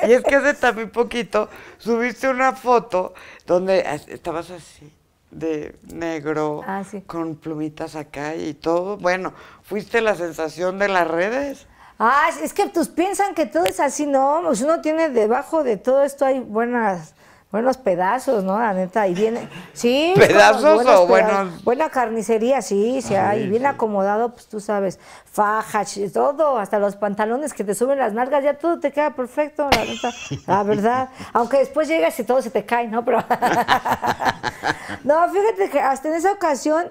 es que hace también poquito subiste una foto donde estabas así de negro, ah, con plumitas acá y todo. Bueno, fuiste la sensación de las redes. Ah, es que tus pues, piensan que todo es así, no, pues uno tiene debajo de todo esto hay buenas Buenos pedazos, ¿no? La neta, y viene. Sí. [LAUGHS] ¿Pedazos o buenos? Buena carnicería, sí, sí, ah, y bien acomodado, pues tú sabes. Faja, todo, hasta los pantalones que te suben las nalgas, ya todo te queda perfecto, la neta. La [LAUGHS] verdad. Aunque después llegas y todo se te cae, ¿no? Pero... [LAUGHS] no, fíjate que hasta en esa ocasión,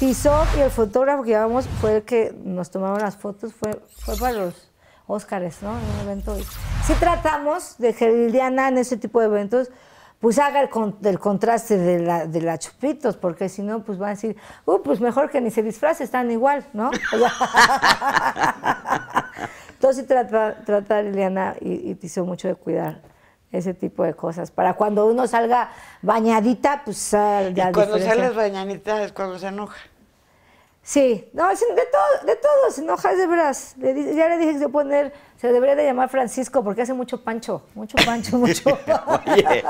Tizoc y el fotógrafo que llevamos fue el que nos tomaron las fotos, fue, fue para los... Óscares, ¿no? En un evento. Sí tratamos de que en ese tipo de eventos pues haga el, contraste de la, de chupitos, porque si no, pues va a decir, uh, pues mejor que ni se disfrace, están igual, ¿no? [LAUGHS] Entonces trata, trata Liliana y, te hizo mucho de cuidar ese tipo de cosas. Para cuando uno salga bañadita, pues salga. Y cuando sales bañadita es cuando se enoja. Sí, no, de todo, de todo se enoja, de veras. ya le dije que poner se debería de llamar Francisco porque hace mucho pancho, mucho pancho, mucho. [LAUGHS] Oye,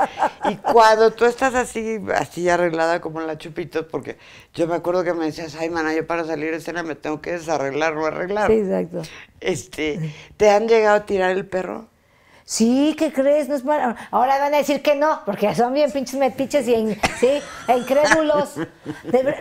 y cuando tú estás así, así arreglada como la chupito, porque yo me acuerdo que me decías, ay, mana, yo para salir de escena me tengo que desarreglar o arreglar. Sí, exacto. Este, ¿Te han llegado a tirar el perro? Sí, ¿qué crees? No para... Ahora van a decir que no, porque son bien pinches metiches y ¿sí? incrédulos.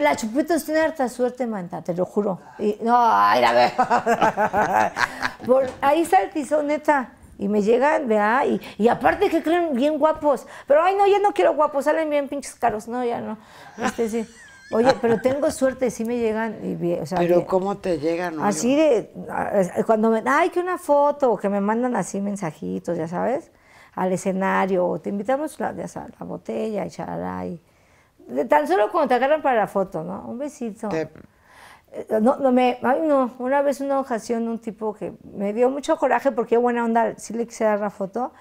la Chupitos tiene harta suerte, manta, te lo juro. no, ay, la [LAUGHS] ahí está el tizón, neta. Y me llegan, vea, y, y aparte que creen bien guapos. Pero, ay, no, ya no quiero guapos, salen bien pinches caros. No, ya no. Este sí. Oye, pero tengo suerte, sí me llegan. Y, o pero ¿cómo te llegan? Así de, cuando me, ay, que una foto, o que me mandan así mensajitos, ya sabes, al escenario, o te invitamos la, ya la botella y ahí. Y, tan solo cuando te agarran para la foto, ¿no? Un besito. Eh, no, no me, ay, no, una vez una ocasión un tipo que me dio mucho coraje porque buena onda, sí le quise dar la foto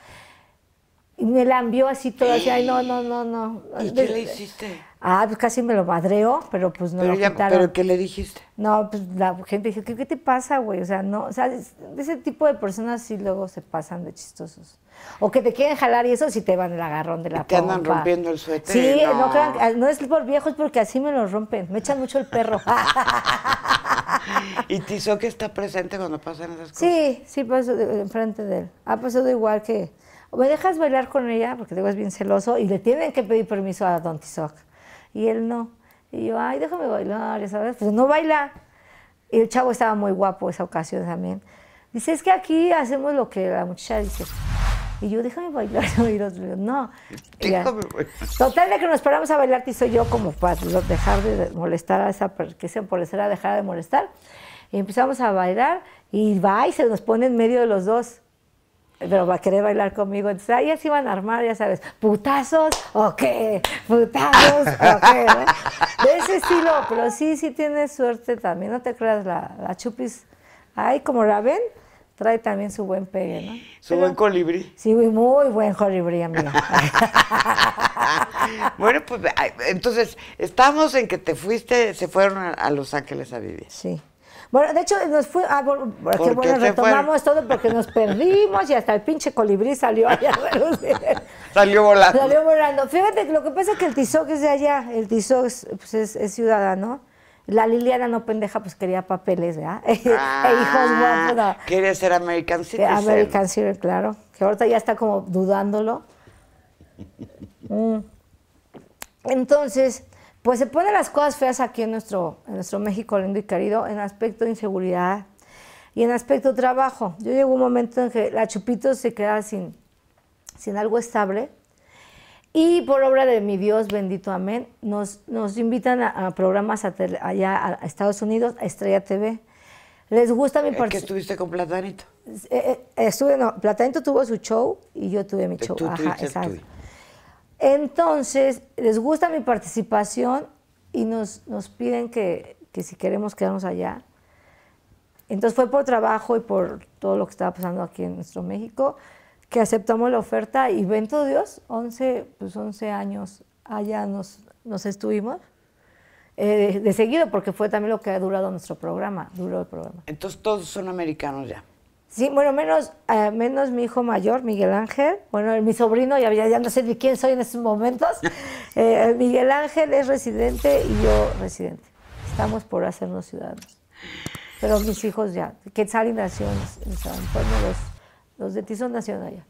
y me la envió así todo, así, ay, no, no, no, no. ¿Y qué le hiciste? Ah, pues casi me lo madreó, pero pues no pero lo quitaron. ¿Pero qué le dijiste? No, pues la gente dice, ¿qué, te pasa, güey? O sea, no, o sea, ese tipo de personas sí luego se pasan de chistosos. O que te quieren jalar y eso sí te van el agarrón de la y te andan rompiendo el suéter. Sí, no. no es por viejos, porque así me lo rompen. Me echan mucho el perro. [LAUGHS] ¿Y que está presente cuando pasan esas cosas? Sí, sí, paso enfrente de él. Ha pasado igual que me dejas bailar con ella, porque digo es bien celoso, y le tienen que pedir permiso a Don Tizoc. Y él no. Y yo, ay, déjame bailar, ya sabes, pues no baila. Y el chavo estaba muy guapo esa ocasión también. Dice, es que aquí hacemos lo que la muchacha dice. Y yo, déjame bailar. [LAUGHS] Y no. Total de que nos paramos a bailar, Tizoc soy yo, como para dejar de molestar a esa que se a dejar de molestar. Y empezamos a bailar y va y se nos pone en medio de los dos pero va a querer bailar conmigo. Entonces, ahí se iban a armar, ya sabes, putazos o qué, putazos o qué De ese estilo, pero sí, sí tienes suerte también, no te creas, la, la chupis, ahí como la ven, trae también su buen pegue, ¿no? Su buen colibrí. Sí, muy buen colibrí, amigo. [LAUGHS] bueno, pues entonces, estamos en que te fuiste, se fueron a Los Ángeles a vivir. Sí. Bueno, de hecho, nos fue. Ah, bueno, bueno, retomamos todo porque nos perdimos y hasta el pinche colibrí salió allá. [LAUGHS] [LAUGHS] salió volando. Salió volando. Fíjate que lo que pasa es que el Tizoc es de allá. El Tizoc es, pues es, ciudadano. La Liliana no pendeja, pues quería papeles, ¿verdad? [LAUGHS] e ah, hijos no, Quería ser American eh, Citizen. American City, claro. Que ahorita ya está como dudándolo. Mm. Entonces, pues se ponen las cosas feas aquí en nuestro, en nuestro México lindo y querido en aspecto de inseguridad y en aspecto de trabajo. Yo llegó un momento en que la Chupito se queda sin, sin algo estable y por obra de mi Dios bendito, amén, nos, nos invitan a, programas allá a Estados Unidos, a Estrella TV. Les gusta mi ¿Y que estuviste con Platanito? Eh, eh, estuve, no, Platanito tuvo su show y yo tuve mi eh, show. Ajá, exacto. Entonces, les gusta mi participación y nos, nos piden que, si queremos quedarnos allá. Entonces fue por trabajo y por todo lo que estaba pasando aquí en nuestro México que aceptamos la oferta y bendito Dios, 11, 11 pues, años allá nos, nos estuvimos. Eh, de, seguido, porque fue también lo que ha durado nuestro programa, programa. Entonces todos son americanos ya. Sí, bueno, menos, eh, menos mi hijo mayor, Miguel Ángel. Bueno, mi sobrino, ya, no sé de quién soy en estos momentos. [LAUGHS] Eh, Miguel Ángel es residente y yo residente. Estamos por hacernos ciudadanos. Pero mis hijos ya, Quetzal nació en San Antonio, los, de Tizón son allá.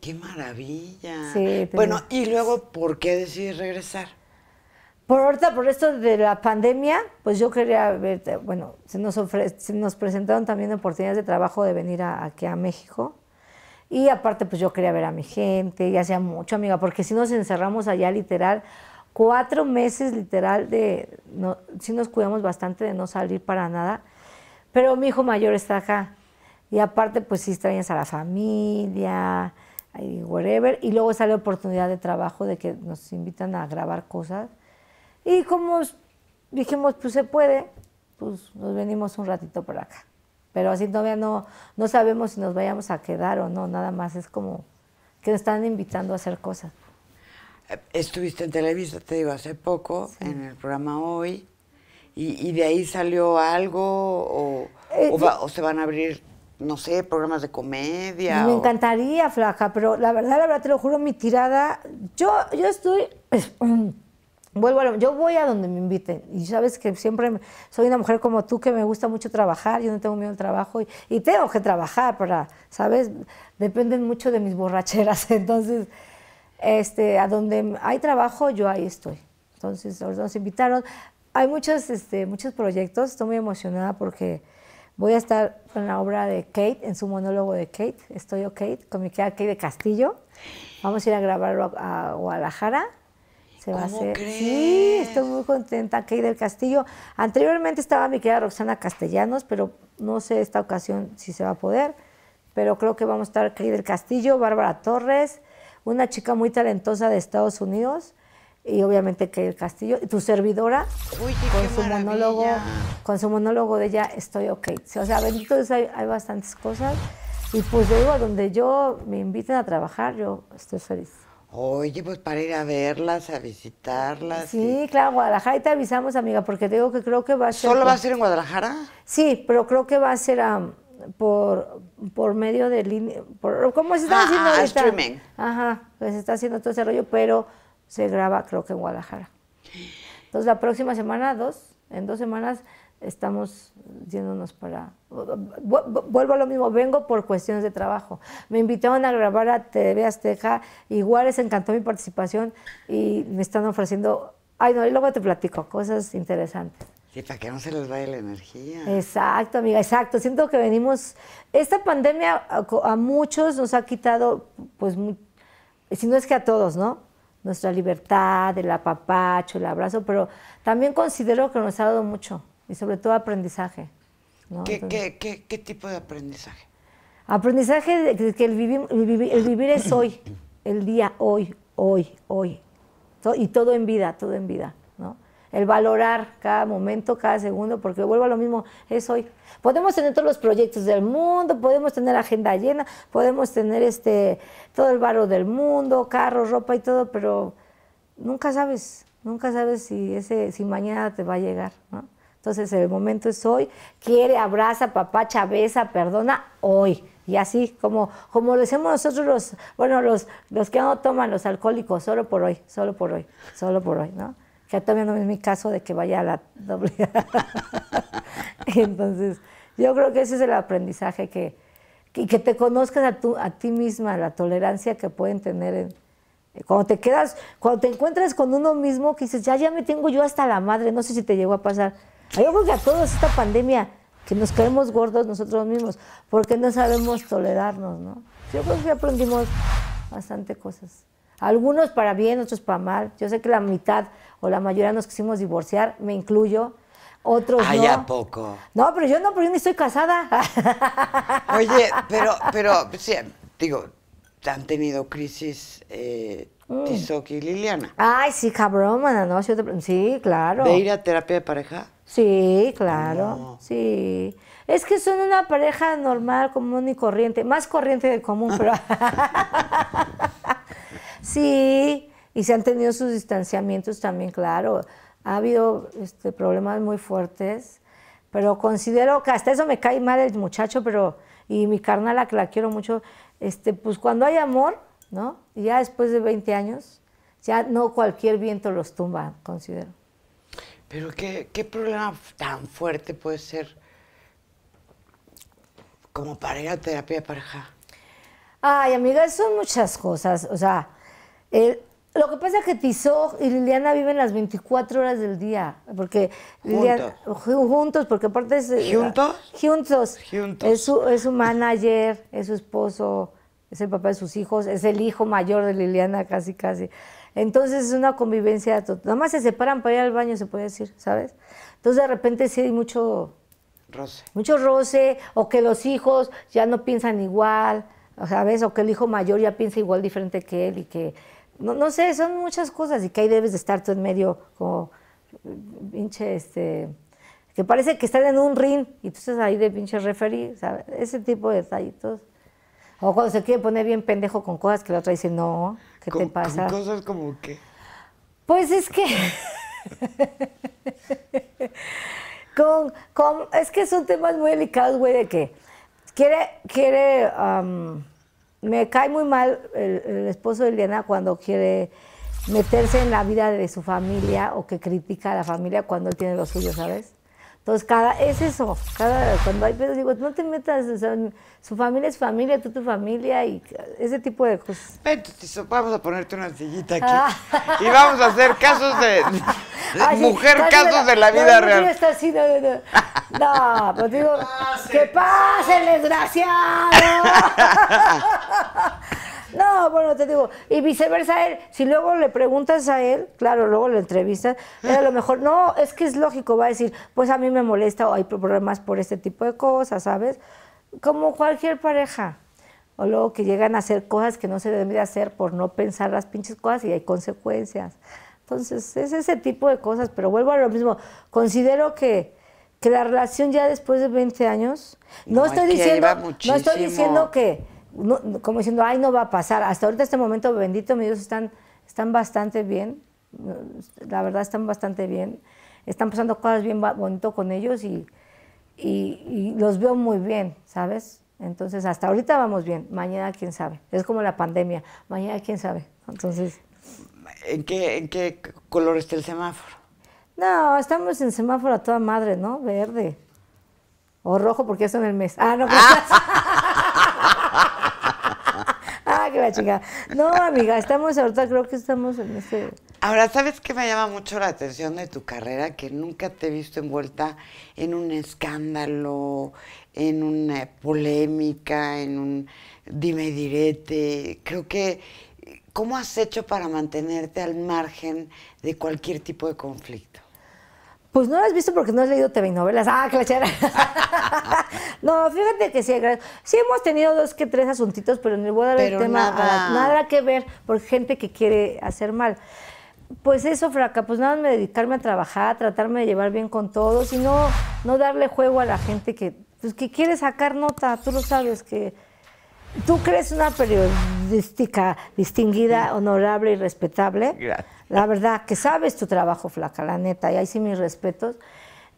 ¡Qué maravilla! Bueno, y luego, ¿por qué decidí regresar? Por ahorita, por esto de la pandemia, pues yo quería ver, bueno, se nos, nos presentaron también oportunidades de trabajo de venir aquí a México. Y aparte, pues yo quería ver a mi gente, ya sea mucho, amiga, porque si nos encerramos allá literal, cuatro meses literal de, no, nos cuidamos bastante de no salir para nada. Pero mi hijo mayor está acá. Y aparte, pues sí extrañas a la familia, y whatever. Y luego sale oportunidad de trabajo de que nos invitan a grabar cosas y como dijimos, pues se puede, pues nos venimos un ratito por acá. Pero así todavía no, no sabemos si nos vayamos a quedar o no, nada más es como que nos están invitando a hacer cosas. Eh, estuviste en Televisa, te digo, hace poco, en el programa Hoy, y, de ahí salió algo, eh, o, se van a abrir, no sé, programas de comedia. Me encantaría, Flaca, pero la verdad, la verdad, te lo juro, mi tirada, yo, yo estoy... [CLEARS THROAT] yo voy a donde me inviten y sabes que siempre soy una mujer como tú que me gusta mucho trabajar, yo no tengo miedo al trabajo y, tengo que trabajar para, sabes, dependen mucho de mis borracheras, [LAUGHS] entonces este a donde hay trabajo yo ahí estoy. Entonces nos invitaron, hay muchos este, muchos proyectos, estoy muy emocionada porque voy a estar con la obra de Kate, en su monólogo de Kate, estoy Kate, con mi querida Kate de Castillo. Vamos a ir a grabarlo a Guadalajara se va a hacer. Sí, estoy muy contenta, Key del Castillo. Anteriormente estaba mi querida Roxana Castellanos, pero no sé esta ocasión si se va a poder. Pero creo que vamos a estar Key del Castillo, Bárbara Torres, una chica muy talentosa de Estados Unidos y obviamente que el castillo tu servidora con su monólogo con su monólogo de ella estoy ok o sea bendito hay, bastantes cosas y pues luego, a donde yo me inviten a trabajar yo estoy feliz Oye, pues para ir a verlas, a visitarlas. Sí, claro, claro, Guadalajara, y te avisamos, amiga, porque te digo que creo que va a ser... ¿Solo va a ser en Guadalajara? Sí, pero creo que va a ser por, por medio de línea... ¿Cómo se está ah, haciendo ah, streaming. Ajá, pues se está haciendo todo ese rollo, pero se graba creo que en Guadalajara. Entonces la próxima semana, dos, en dos semanas, estamos yéndonos para... Vuelvo a lo mismo, vengo por cuestiones de trabajo. Me invitaron a grabar a TV Azteca, igual les encantó mi participación y me están ofreciendo... Ay, no, y luego te platico cosas interesantes. Sí, para que no se les vaya la energía. Exacto, amiga, exacto. Siento que venimos... Esta pandemia a, muchos nos ha quitado, pues, si no es que a todos, ¿no? Nuestra libertad, el apapacho, el abrazo, pero también considero que nos ha dado mucho y sobre todo aprendizaje. ¿Qué, tipo de aprendizaje? Aprendizaje de que, el, vivir, el, vivir, es hoy, el día hoy, hoy, hoy. y todo en vida, todo en vida. ¿no? El valorar cada momento, cada segundo, porque vuelvo a lo mismo, es hoy. Podemos tener todos los proyectos del mundo, podemos tener agenda llena, podemos tener este, todo el barro del mundo, carro, ropa y todo, pero nunca sabes, nunca sabes si, ese, si mañana te va a llegar. ¿no? Entonces el momento es hoy, quiere, abraza, papá chaveza perdona, hoy. Y así, como, como lo hacemos nosotros los, bueno, los, los que no toman, los alcohólicos, solo por hoy, solo por hoy, solo por hoy, ¿no? Que todavía no es mi caso de que vaya a la doble. [LAUGHS] Entonces, yo creo que ese es el aprendizaje que, que, que te conozcas a, tu, a ti misma, la tolerancia que pueden tener en, eh, cuando te quedas, cuando te encuentras con uno mismo que dices, ya, ya me tengo yo hasta la madre, no sé si te llegó a pasar yo creo que a todos esta pandemia, que nos caemos gordos nosotros mismos, porque no sabemos tolerarnos, ¿no? Yo creo que aprendimos bastante cosas. Algunos para bien, otros para mal. Yo sé que la mitad o la mayoría nos quisimos divorciar, me incluyo. Otros no. ¿a poco? No, pero yo no, porque yo ni estoy casada. [LAUGHS] Oye, pero, pero, sí, digo, han tenido crisis eh, mm. y Liliana. Ay, sí, cabrón, no, sí, claro. ¿De ir a terapia de pareja? Sí, claro, sí. Es que son una pareja normal, común y corriente, más corriente de común, pero... [LAUGHS] sí, y se han tenido sus distanciamientos también, claro. Ha habido este, problemas muy fuertes, pero considero que hasta eso me cae mal el muchacho, pero... Y mi la que la quiero mucho, este, pues cuando hay amor, ¿no? ya después de 20 años, ya no cualquier viento los tumba, considero. Pero qué, problema tan fuerte puede ser como para ir a terapia de pareja. Ay, amiga, son muchas cosas. O sea, lo que pasa es que Tizoc y Liliana viven las 24 horas del día. Porque Liliana, juntos. porque aparte es. ¿Juntos? Juntos. juntos. Es, su, es su manager, es su esposo, es el papá de sus hijos, es el hijo mayor de Liliana, casi, casi. Entonces es una convivencia, nada más se separan para ir al baño, se puede decir, ¿sabes? Entonces de repente sí hay mucho roce. Mucho roce, o que los hijos ya no piensan igual, ¿sabes? O que el hijo mayor ya piensa igual diferente que él y que, no, sé, son muchas cosas y que ahí debes de estar tú en medio como pinche, este, que parece que están en un ring y tú estás ahí de pinche referee, ¿sabes? Ese tipo de detallitos. O cuando se quiere poner bien pendejo con cosas que la otra dice no. ¿Qué te pasa? cosas como qué? Pues es que... con, con, es que son temas muy delicados, güey, de que quiere... quiere me cae muy mal el, esposo de Eliana cuando quiere meterse en la vida de su familia o que critica a la familia cuando él tiene lo suyo, ¿sabes? Entonces, cada, es eso, cada, cuando hay pedos, digo, no te metas, o sea, su familia es familia, tú tu familia y ese tipo de cosas. Vete, vamos a ponerte una sillita aquí ah. y vamos a hacer casos de, [LAUGHS] ah, mujer, casos de la vida real. no, no, no. pues digo, [LAUGHS] que pase, ¡Que pase desgraciado. [LAUGHS] No, bueno, te digo, y viceversa él, si luego le preguntas a él, claro, luego le entrevistas, eh, a lo mejor, no, es que es lógico, va a decir, pues a mí me molesta o hay problemas por este tipo de cosas, ¿sabes? Como cualquier pareja. O luego que llegan a hacer cosas que no se deben de hacer por no pensar las pinches cosas y hay consecuencias. Entonces, es ese tipo de cosas, pero vuelvo a lo mismo. Considero que, la relación ya después de 20 años, no estoy, diciendo, no estoy diciendo que como diciendo, ay, no va a pasar. Hasta ahorita este momento, bendito mi Dios, están, están bastante bien, la verdad están bastante bien, están pasando cosas bien bonito con ellos y, y, los veo muy bien, ¿sabes? Entonces, hasta ahorita vamos bien, mañana quién sabe, es como la pandemia, mañana quién sabe. Entonces... ¿En qué, en qué color está el semáforo? No, estamos en semáforo a toda madre, ¿no? Verde. O rojo porque es en el mes. Ah, no, pues, ah. [LAUGHS] chica. No, amiga, estamos ahorita, creo que estamos en ese... Ahora, ¿sabes qué me llama mucho la atención de tu carrera? Que nunca te he visto envuelta en un escándalo, en una polémica, en un dime direte. Creo que, ¿cómo has hecho para mantenerte al margen de cualquier tipo de conflicto? Pues no lo has visto porque no has leído TV novelas. Ah, clachera. [LAUGHS] no, fíjate que sí, sí hemos tenido dos que tres asuntitos, pero no voy a dar tema ah, nada. que ver por gente que quiere hacer mal. Pues eso, fraca, pues nada, me dedicarme a trabajar, tratarme de llevar bien con todos y no, darle juego a la gente que, pues, que quiere sacar nota, tú lo sabes que... Tú crees una periodística distinguida, honorable y respetable. Gracias. La verdad, que sabes tu trabajo, flaca, la neta, y ahí sí mis respetos.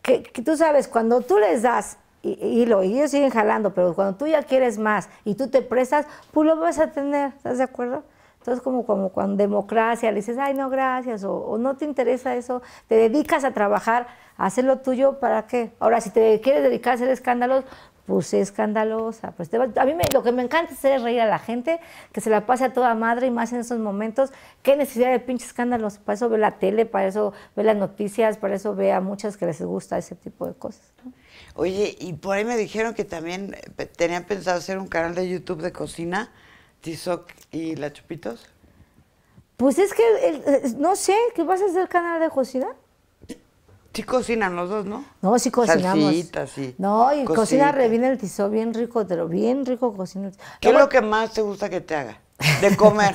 Que, tú sabes, cuando tú les das hilo, y, y ellos siguen jalando, pero cuando tú ya quieres más y tú te prestas, pues lo vas a tener, ¿estás de acuerdo? Entonces, como, como cuando democracia le dices, ay, no, gracias, o, no te interesa eso, te dedicas a trabajar, a hacer lo tuyo, ¿para qué? Ahora, si te quieres dedicar a hacer escándalos, pues escandalosa. Pues a mí lo que me encanta es reír a la gente, que se la pase a toda madre y más en esos momentos. ¿Qué necesidad de pinches escándalos? Para eso ve la tele, para eso ve las noticias, para eso ve a muchas que les gusta ese tipo de cosas. Oye, y por ahí me dijeron que también eh, tenían pensado hacer un canal de YouTube de cocina, Tizoc y La Chupitos. Pues es que, eh, no sé, ¿qué vas a hacer canal de cocina? Sí cocinan los dos, ¿no? No, sí cocinamos. sí. No, y cocina re bien el tizó, bien rico, pero bien rico cocina. ¿Qué es lo que más te gusta que te haga? De comer.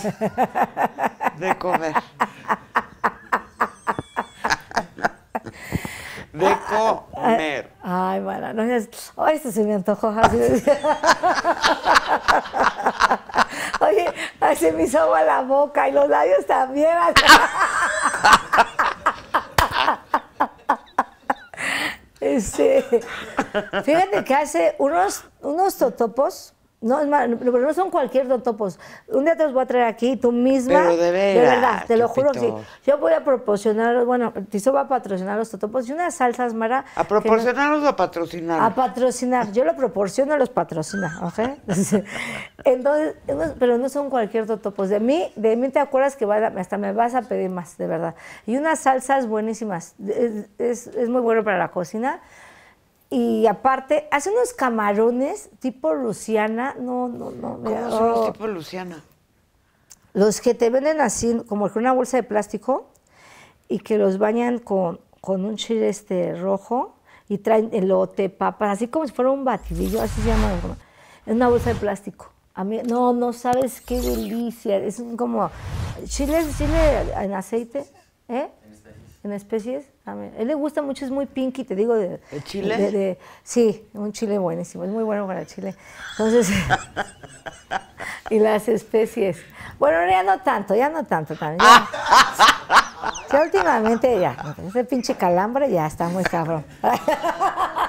de comer. de comer. Ay, bueno, no es. Ay, esto se me antojó Oye, se me hizo agua la boca y los labios también. Este, [LAUGHS] fíjate que hace unos, unos totopos no, es pero no son cualquier totopos. Un día te los voy a traer aquí, tú misma. Pero de, verdad, te lo juro que Yo voy a proporcionar, bueno, Tizo va a patrocinar los totopos y unas salsas, Mara. ¿A proporcionarlos o a patrocinar? A patrocinar. Yo lo proporciono, los patrocina, ¿ok? [LAUGHS] Entonces, pero no son cualquier totopos. De mí, de mí te acuerdas que a, hasta me vas a pedir más, de verdad. Y unas salsas buenísimas. es, es muy bueno para la cocina. Y aparte, hace unos camarones tipo Luciana. No, no, no. ¿Cómo son los oh. tipo Luciana? Los que te venden así, como con una bolsa de plástico, y que los bañan con, con un chile este rojo y traen elote, papas, así como si fuera un batidillo, así se llama. Es una bolsa de plástico. A mí, no, no sabes qué delicia. Es como chile, chile en aceite, ¿eh? En especies. En especies él le gusta mucho, es muy pinky, te digo. De, chile? De, sí, un chile buenísimo, es muy bueno para el chile. Entonces, [LAUGHS] y las especies. Bueno, ya no tanto, ya no tanto también. últimamente ya, ese pinche calambre ya está muy cabrón. [LAUGHS]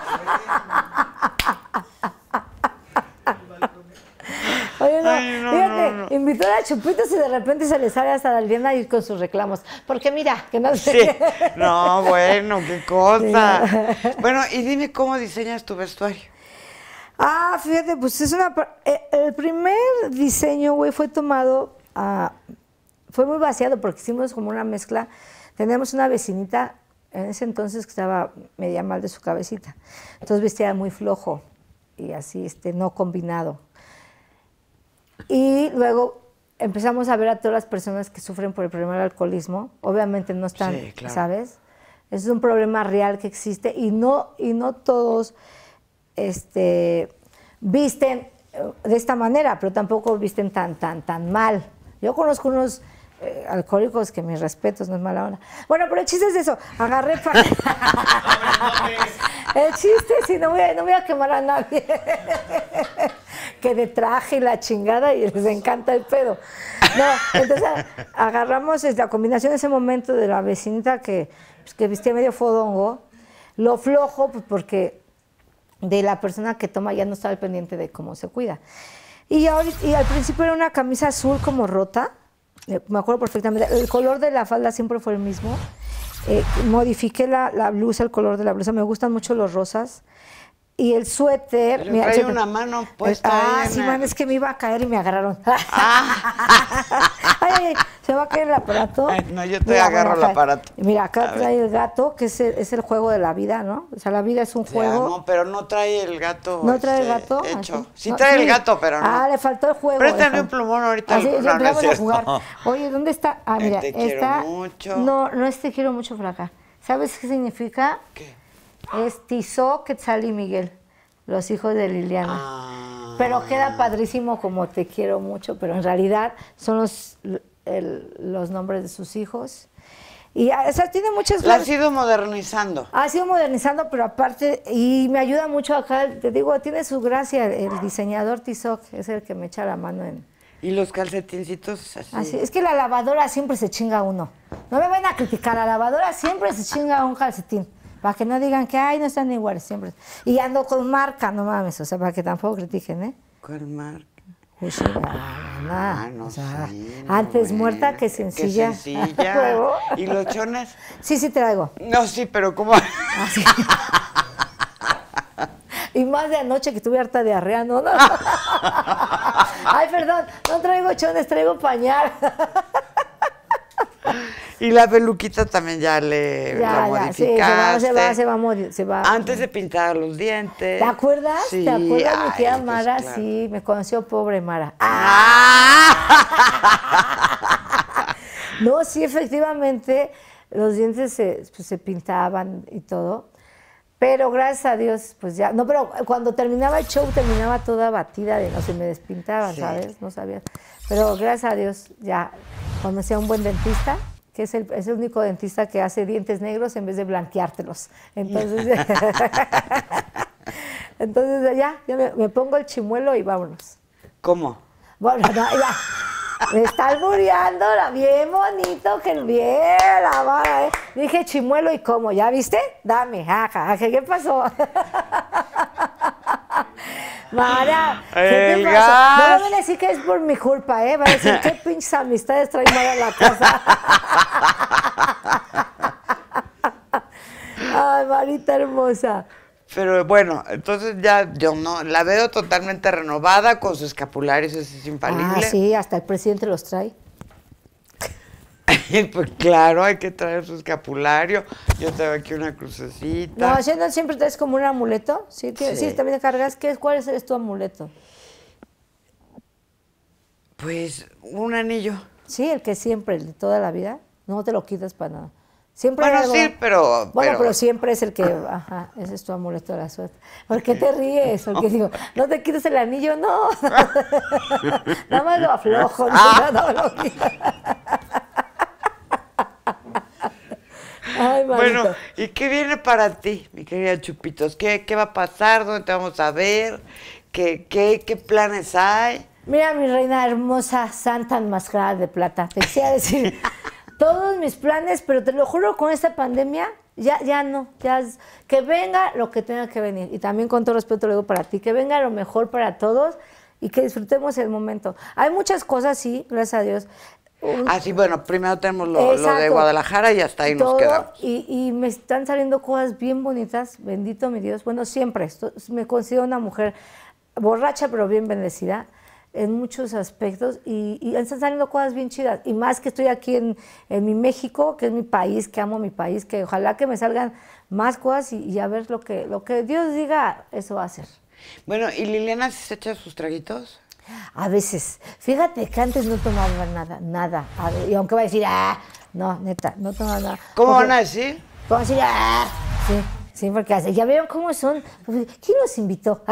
Oye, no, no, fíjate, invitó a Chupitos y de repente se le sale hasta la aldeana ir con sus reclamos. Porque mira, que no sé. Sí. No, bueno, qué cosa. Bueno, y dime cómo diseñas tu vestuario. Ah, fíjate, pues es una... Eh, el primer diseño, güey, fue tomado... Ah, fue muy vaciado porque hicimos como una mezcla. Teníamos una vecinita en ese entonces que estaba media mal de su cabecita. Entonces vestía muy flojo y así, este, no combinado. Y luego empezamos a ver a todas las personas que sufren por el problema del alcoholismo. Obviamente no están, ¿sabes? Es un problema real que existe y no, y no todos este, visten eh, de esta manera, pero tampoco visten tan, tan, tan mal. Yo conozco unos eh, alcohólicos que mis respetos, no es mala hora. Bueno, pero el chiste es eso, agarré para... [LAUGHS] [LAUGHS] el chiste, es y no voy, a, no voy a quemar a nadie. [LAUGHS] que de traje y la chingada y les encanta el pedo. No, entonces agarramos la combinación de ese momento de la vecinita que, pues, que vestía medio fodongo, lo flojo, pues, porque de la persona que toma ya no estaba pendiente de cómo se cuida. Y, y al principio era una camisa azul como rota, eh, me acuerdo perfectamente, el color de la falda siempre fue el mismo. Eh, modifiqué la, la, blusa, el color de la blusa, me gustan mucho los rosas y el suéter. Le trae una mano puesta. Ah, sí, man, es que me iba a caer y me agarraron. Ah. [LAUGHS] Ay, se va a caer el aparato. no, yo te agarro el aparato. Mira, acá trae el gato, que es el, es el, juego de la vida, ¿no? O sea, la vida es un juego. No, pero no trae el gato. No trae el este, gato. Ah, hecho. Sí trae el gato, pero no. Ah, le faltó el juego. Préstame un plumón ahorita. Ah, no, no a jugar. [LAUGHS] Oye, ¿dónde está? Ah, mira, te mucho. No, no es te quiero mucho, flaca. ¿Sabes qué significa? ¿Qué? es Tizoc, Quetzal y Miguel, los hijos de Liliana. Ah. Pero queda padrísimo como te quiero mucho, pero en realidad son los, los nombres de sus hijos. Y ah, o sea, tiene muchas gracias. La has ido modernizando. Ha sido modernizando, pero aparte, y me ayuda mucho acá, te digo, tiene su gracia el diseñador Tizoc, es el que me echa la mano en... Y los calcetincitos así. así. Es que la lavadora siempre se chinga uno. No me ven a criticar, la lavadora siempre se chinga un calcetín. Para que no digan que, ay, no están iguales siempre. Y ando con marca, no mames, o sea, para que tampoco critiquen, ¿eh? Con marca. Pues, ah, no antes muerta que sencilla. sencilla. [LAUGHS] ¿Y los chones? Sí, sí traigo. No, sí, pero ¿cómo? Ah, [LAUGHS] y más de anoche que tuve harta diarrea, ¿no? no. [LAUGHS] Ay, perdón, no traigo chones, traigo pañal. Y la peluquita también ya le ya, la Ya, sí, se va, se va, se Antes de pintar los dientes. ¿Te acuerdas? Sí, ¿Te acuerdas mi tía pues, Mara? Sí, me conoció pobre Mara. ¡Ah! [LAUGHS] no, sí, efectivamente, los dientes pues, se, pintaban y todo. Pero gracias a Dios, pues ya. No, pero cuando terminaba el show, terminaba toda batida de no se me despintaba, ¿sabes? No sabía. Pero gracias a Dios, ya conocí a un buen dentista que es el, único dentista que hace dientes negros en vez de blanqueártelos. Entonces, [LAUGHS] Entonces ya, yo me, pongo el chimuelo y vámonos. ¿Cómo? Bueno, ya. Me está albureando, bien bonito que bien la vara. ¿eh? Dije chimuelo y cómo, ¿ya viste? Dame, jaja, ¿qué pasó? [LAUGHS] Mara, te pasa? No, me decir que es por mi culpa, ¿eh? Va a decir, que [LAUGHS] pinches amistades trae mala la cosa. [LAUGHS] Ay, Marita hermosa. Pero bueno, entonces ya yo no, la veo totalmente renovada con sus escapularios, es ah, infalible. Ah, sí, hasta el presidente los trae. [LAUGHS] pues claro, hay que traer su escapulario. Yo traigo aquí una crucecita. No, siempre traes como un amuleto. Sí, sí. también cargas. ¿Cuál es tu amuleto? Pues un anillo. Sí, el que siempre, el de toda la vida. No te lo quitas para nada. Siempre bueno, sí, pero... Bueno, pero... siempre es el que... Ajá, ese es tu amuleto de la suerte. ¿Por qué te ríes? Porque digo, no te quites el anillo, no. [LAUGHS] nada más lo aflojo, no, [LAUGHS] no, no lo bueno, ¿y qué viene para ti, mi querida Chupitos? ¿Qué, qué va a pasar? ¿Dónde te vamos a ver? ¿Qué, qué, planes hay? Mira, mi reina hermosa, santa enmascarada de plata. Te quisiera decir [LAUGHS] todos mis planes, pero te lo juro, con esta pandemia ya, ya no. Ya que venga lo que tenga que venir. Y también con todo respeto lo digo para ti, que venga lo mejor para todos y que disfrutemos el momento. Hay muchas cosas, sí, gracias a Dios, Así, bueno, primero tenemos lo, de Guadalajara y hasta ahí nos quedamos. Y, me están saliendo cosas bien bonitas, bendito mi Dios. Bueno, siempre, me considero una mujer borracha, pero bien bendecida en muchos aspectos y, y, están saliendo cosas bien chidas. Y más que estoy aquí en, mi México, que es mi país, que amo mi país, que ojalá que me salgan más cosas y, a ver lo que, lo que Dios diga, eso va a ser. Bueno, ¿y Liliana se echa sus traguitos? A veces, fíjate que antes no tomaba nada, nada. y aunque va a decir, ah, no, neta, no tomaba nada. ¿Cómo van a decir? Van a decir, ah, sí, sí, porque ya vieron cómo son. ¿Quién los invitó? [LAUGHS]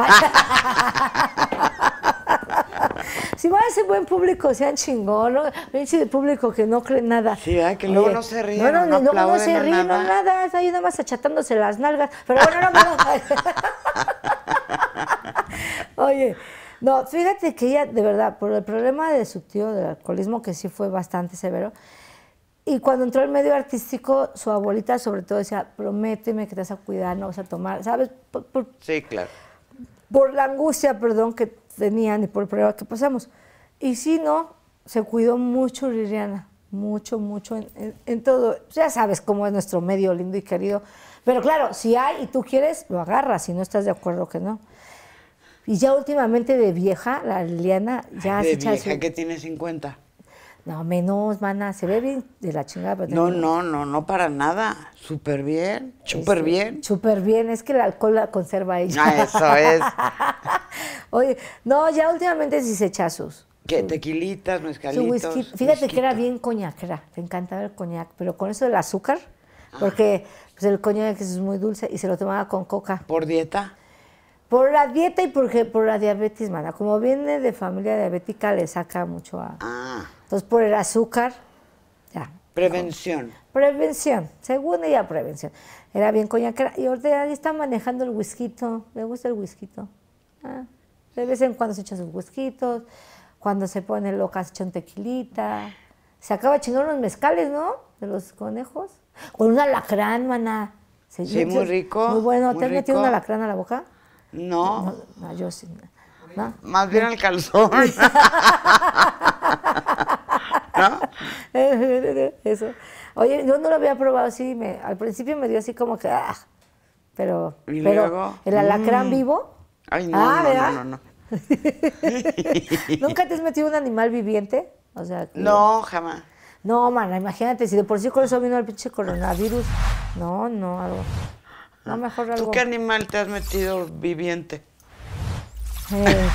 si van a ser buen público, sean chingón, ¿no? de público que no cree nada. Sí, que luego no se ríen. No, no, no, no se ríen, no nada, ahí nada más achatándose las nalgas. Pero bueno, no, no. [LAUGHS] Oye, no, fíjate que ella, de verdad, por el problema de su tío, del alcoholismo, que sí fue bastante severo, y cuando entró al medio artístico, su abuelita sobre todo decía, prométeme que te vas a cuidar, no vas a tomar, ¿sabes? sí, claro. Por la angustia, perdón, que tenían y por el problema que pasamos. Y si no, se cuidó mucho Liliana, mucho, mucho en todo. Ya sabes cómo es nuestro medio lindo y querido. Pero claro, si hay y tú quieres, lo agarras, si no estás de acuerdo que no. Y ya últimamente de vieja, la Liliana ya se vieja que tiene 50. No, menos, mana, se ve bien de la chingada. no, no, no, no para nada. Súper bien, súper bien. Súper bien, es que el alcohol la conserva ella. Ah, eso es. [LAUGHS] Oye, no, ya últimamente sí se echa ¿Qué? Tequilitas, mezcalitos. Su whisky. Fíjate que era bien coñac, era, te encantaba el coñac, pero con eso del azúcar, ah. porque pues, el coñac es muy dulce y se lo tomaba con coca. ¿Por dieta? Por la dieta y por, por la diabetes, mana. Como viene de familia diabética, le saca mucho a. Ah. Entonces, por el azúcar, ya. Prevención. Prevención. Según ella, prevención. Era bien coñaquera. Y ahorita está manejando el whisky. Le gusta el whisky. Ah. De vez en cuando se echan sus whisky. Cuando se pone loca, se tequilita. Se acaba echando los mezcales, ¿no? De los conejos. Con un alacrán, maná. Se, sí, muy rico. Muy bueno. ¿Te has metido un alacrán a la boca? No. yo sí. Más bien el calzón. [LAUGHS] ¿No? Eso. Oye, yo no lo había probado así. al principio me dio así como que. Ah, pero, ¿Y luego? el alacrán mm. vivo. Ay, no, ah, no, no, [LAUGHS] [LAUGHS] ¿Nunca te has metido un animal viviente? O sea, No, jamás. No, mana, imagínate, si de por sí con eso vino el pinche coronavirus. No, no, algo. ¿Tú qué animal te has metido viviente? Eh.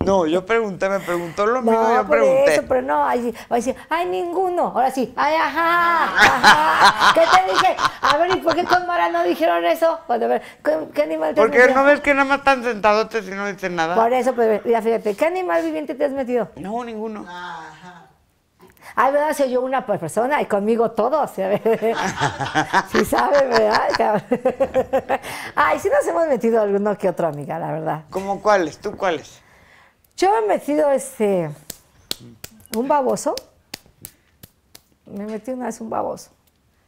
No, yo pregunté, me preguntó lo mismo, no, yo pregunté. Eso, pero no, ahí va a decir, ay, ninguno. Ahora sí, ay, ajá, ¿Qué te dije? A ver, ¿y por qué con Mara no dijeron eso? Pues, a ver, ¿qué, animal te Porque no ves que nada más están sentadotes y no dicen nada. Por eso, pues, mira, fíjate, ¿qué animal viviente te has metido? No, ninguno. Ah. Ay, ¿verdad? Soy yo una persona y conmigo todos. [LAUGHS] Si ¿Sí sabe, ¿verdad? Ay, sí nos hemos metido alguno que otro, amiga, la verdad. ¿Cómo cuáles? ¿Tú cuáles? Yo me he metido este. un baboso. Me metí una vez un baboso.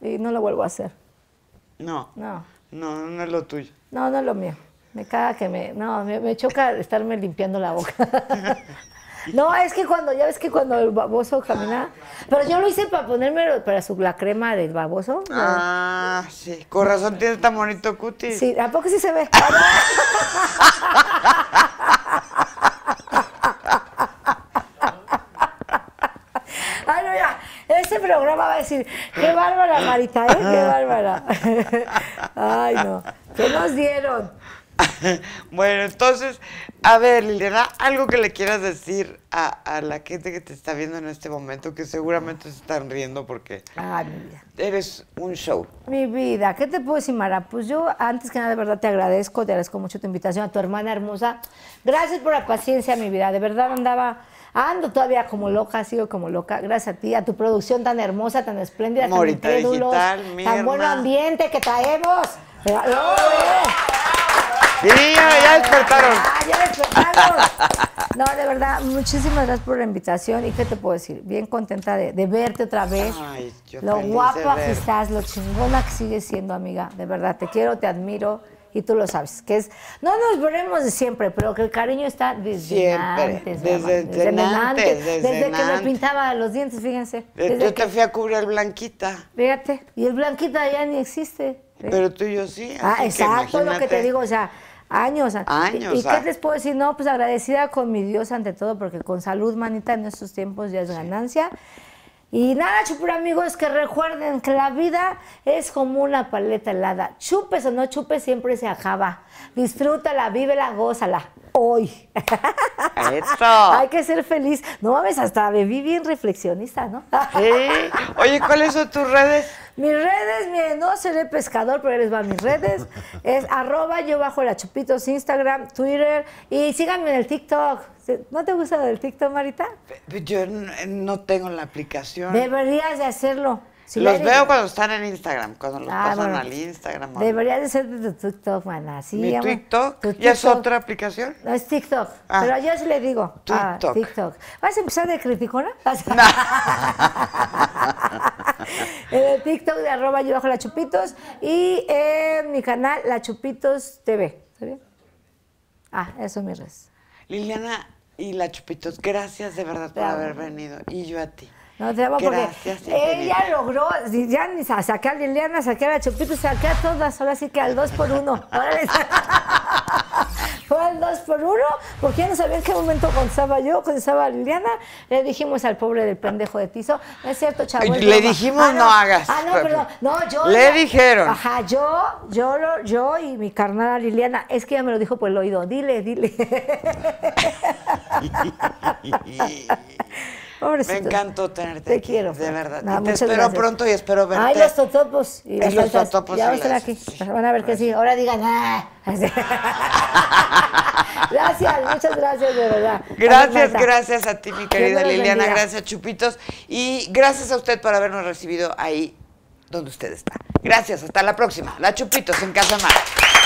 Y no lo vuelvo a hacer. No. No. No, no es lo tuyo. No, no es lo mío. Me caga que me. No, me, me choca estarme limpiando la boca. [LAUGHS] No, es que cuando, ya ves que cuando el baboso camina. Pero yo lo hice para ponerme para la crema del baboso. Ah, sí. Con razón tiene tan bonito cutis. Sí, ¿a poco sí se ve? Ay, no, ya. Este programa va a decir, qué bárbara, Marita, ¿eh? Qué bárbara. [LAUGHS] Ay, no. ¿Qué nos dieron? [LAUGHS] bueno, entonces, a ver, Liliana, algo que le quieras decir a, la gente que te está viendo en este momento, que seguramente se están riendo porque eres un show. Mi vida, ¿qué te puedo decir, Mara? Pues yo, antes que nada, de verdad te agradezco, te agradezco mucho tu invitación a tu hermana hermosa. Gracias por la paciencia, mi vida. De verdad andaba ando todavía como loca, sigo como loca, gracias a ti, a tu producción tan hermosa, tan espléndida, tan tan buen ambiente que traemos. ¡Oh! Sí, ya despertaron. Ah, ya despertaron. No, de verdad, muchísimas gracias por la invitación. ¿Y qué te puedo decir? Bien contenta de, verte otra vez. Ay, yo lo guapa que estás, lo chingona que sigues siendo, amiga. De verdad, te quiero, te admiro y tú lo sabes, que es, no nos veremos de siempre, pero que el cariño está desde siempre, antes, desde, desde, antes, desde, que me pintaba los dientes, fíjense. Eh, desde yo que, te fui a cubrir Blanquita. Fíjate, y el Blanquita ya ni existe. ¿eh? Pero tú y yo sí. Ah, exacto, lo que te digo, o sea, Años. Años. ¿Y, qué ah. les puedo decir? No, pues agradecida con mi Dios ante todo, porque con salud, manita, en estos tiempos ya es ganancia. Y nada, chupura amigos, que recuerden que la vida es como una paleta helada. Chupes o no chupes, siempre se acaba. Disfrútala, vívela, gózala. Hoy. [LAUGHS] Hay que ser feliz. No mames, hasta bebí bien reflexionista, ¿no? sí. Oye, ¿cuáles son tus redes? Mis redes, no seré pescador, pero les va mis redes. [LAUGHS] Es arroba yo bajo la chupitos, Instagram, Twitter y síganme en el TikTok. ¿No te gusta el TikTok, Marita? Yo no tengo la aplicación. Deberías de hacerlo los veo cuando están en Instagram, cuando los ah, pasan al Instagram. Debería de ser de tu TikTok, mana. Sí, ¿Mi TikTok? ¿Y es otra aplicación? No, es TikTok. Ah. Pero yo sí le digo. Ah, TikTok. TikTok. ¿Vas a empezar de criticona? [LAUGHS] [LAUGHS] en el TikTok de arroba yo bajo la chupitos y en mi canal La Chupitos TV. ¿Está bien? Ah, eso es mi res. Liliana y La Chupitos, gracias de verdad por haber venido. Y yo a ti. No, te amo porque ella logró ya ni saqué a Liliana, a sacar a Chupito, saqué a todas, ahora sí que al 2 por 1 [LAUGHS] Fue al 2 por 1 porque ya no sabía en qué momento contestaba yo, contestaba Liliana. Le dijimos al pobre del pendejo de Tizo, no es cierto, chavo. Le dijimos ah, no, hagas. Ah, no, perdón. No, yo. Le dijeron. Ajá, yo, yo, yo, yo y mi carnada Liliana, es que ella me lo dijo por el oído. Dile, dile. [LAUGHS] [LAUGHS] Me encantó tenerte. Te quiero. De verdad. te espero pronto y espero verte. Ay, los totopos. Y los totopos. Ya van a Van a ver que sí. Ahora digan, ah". [LAUGHS] gracias, muchas gracias, de verdad. Gracias, gracias a ti, mi querida Liliana. Gracias, Chupitos. Y gracias a usted por habernos recibido ahí donde usted está. Gracias, hasta la próxima. La Chupitos en Casa Mar.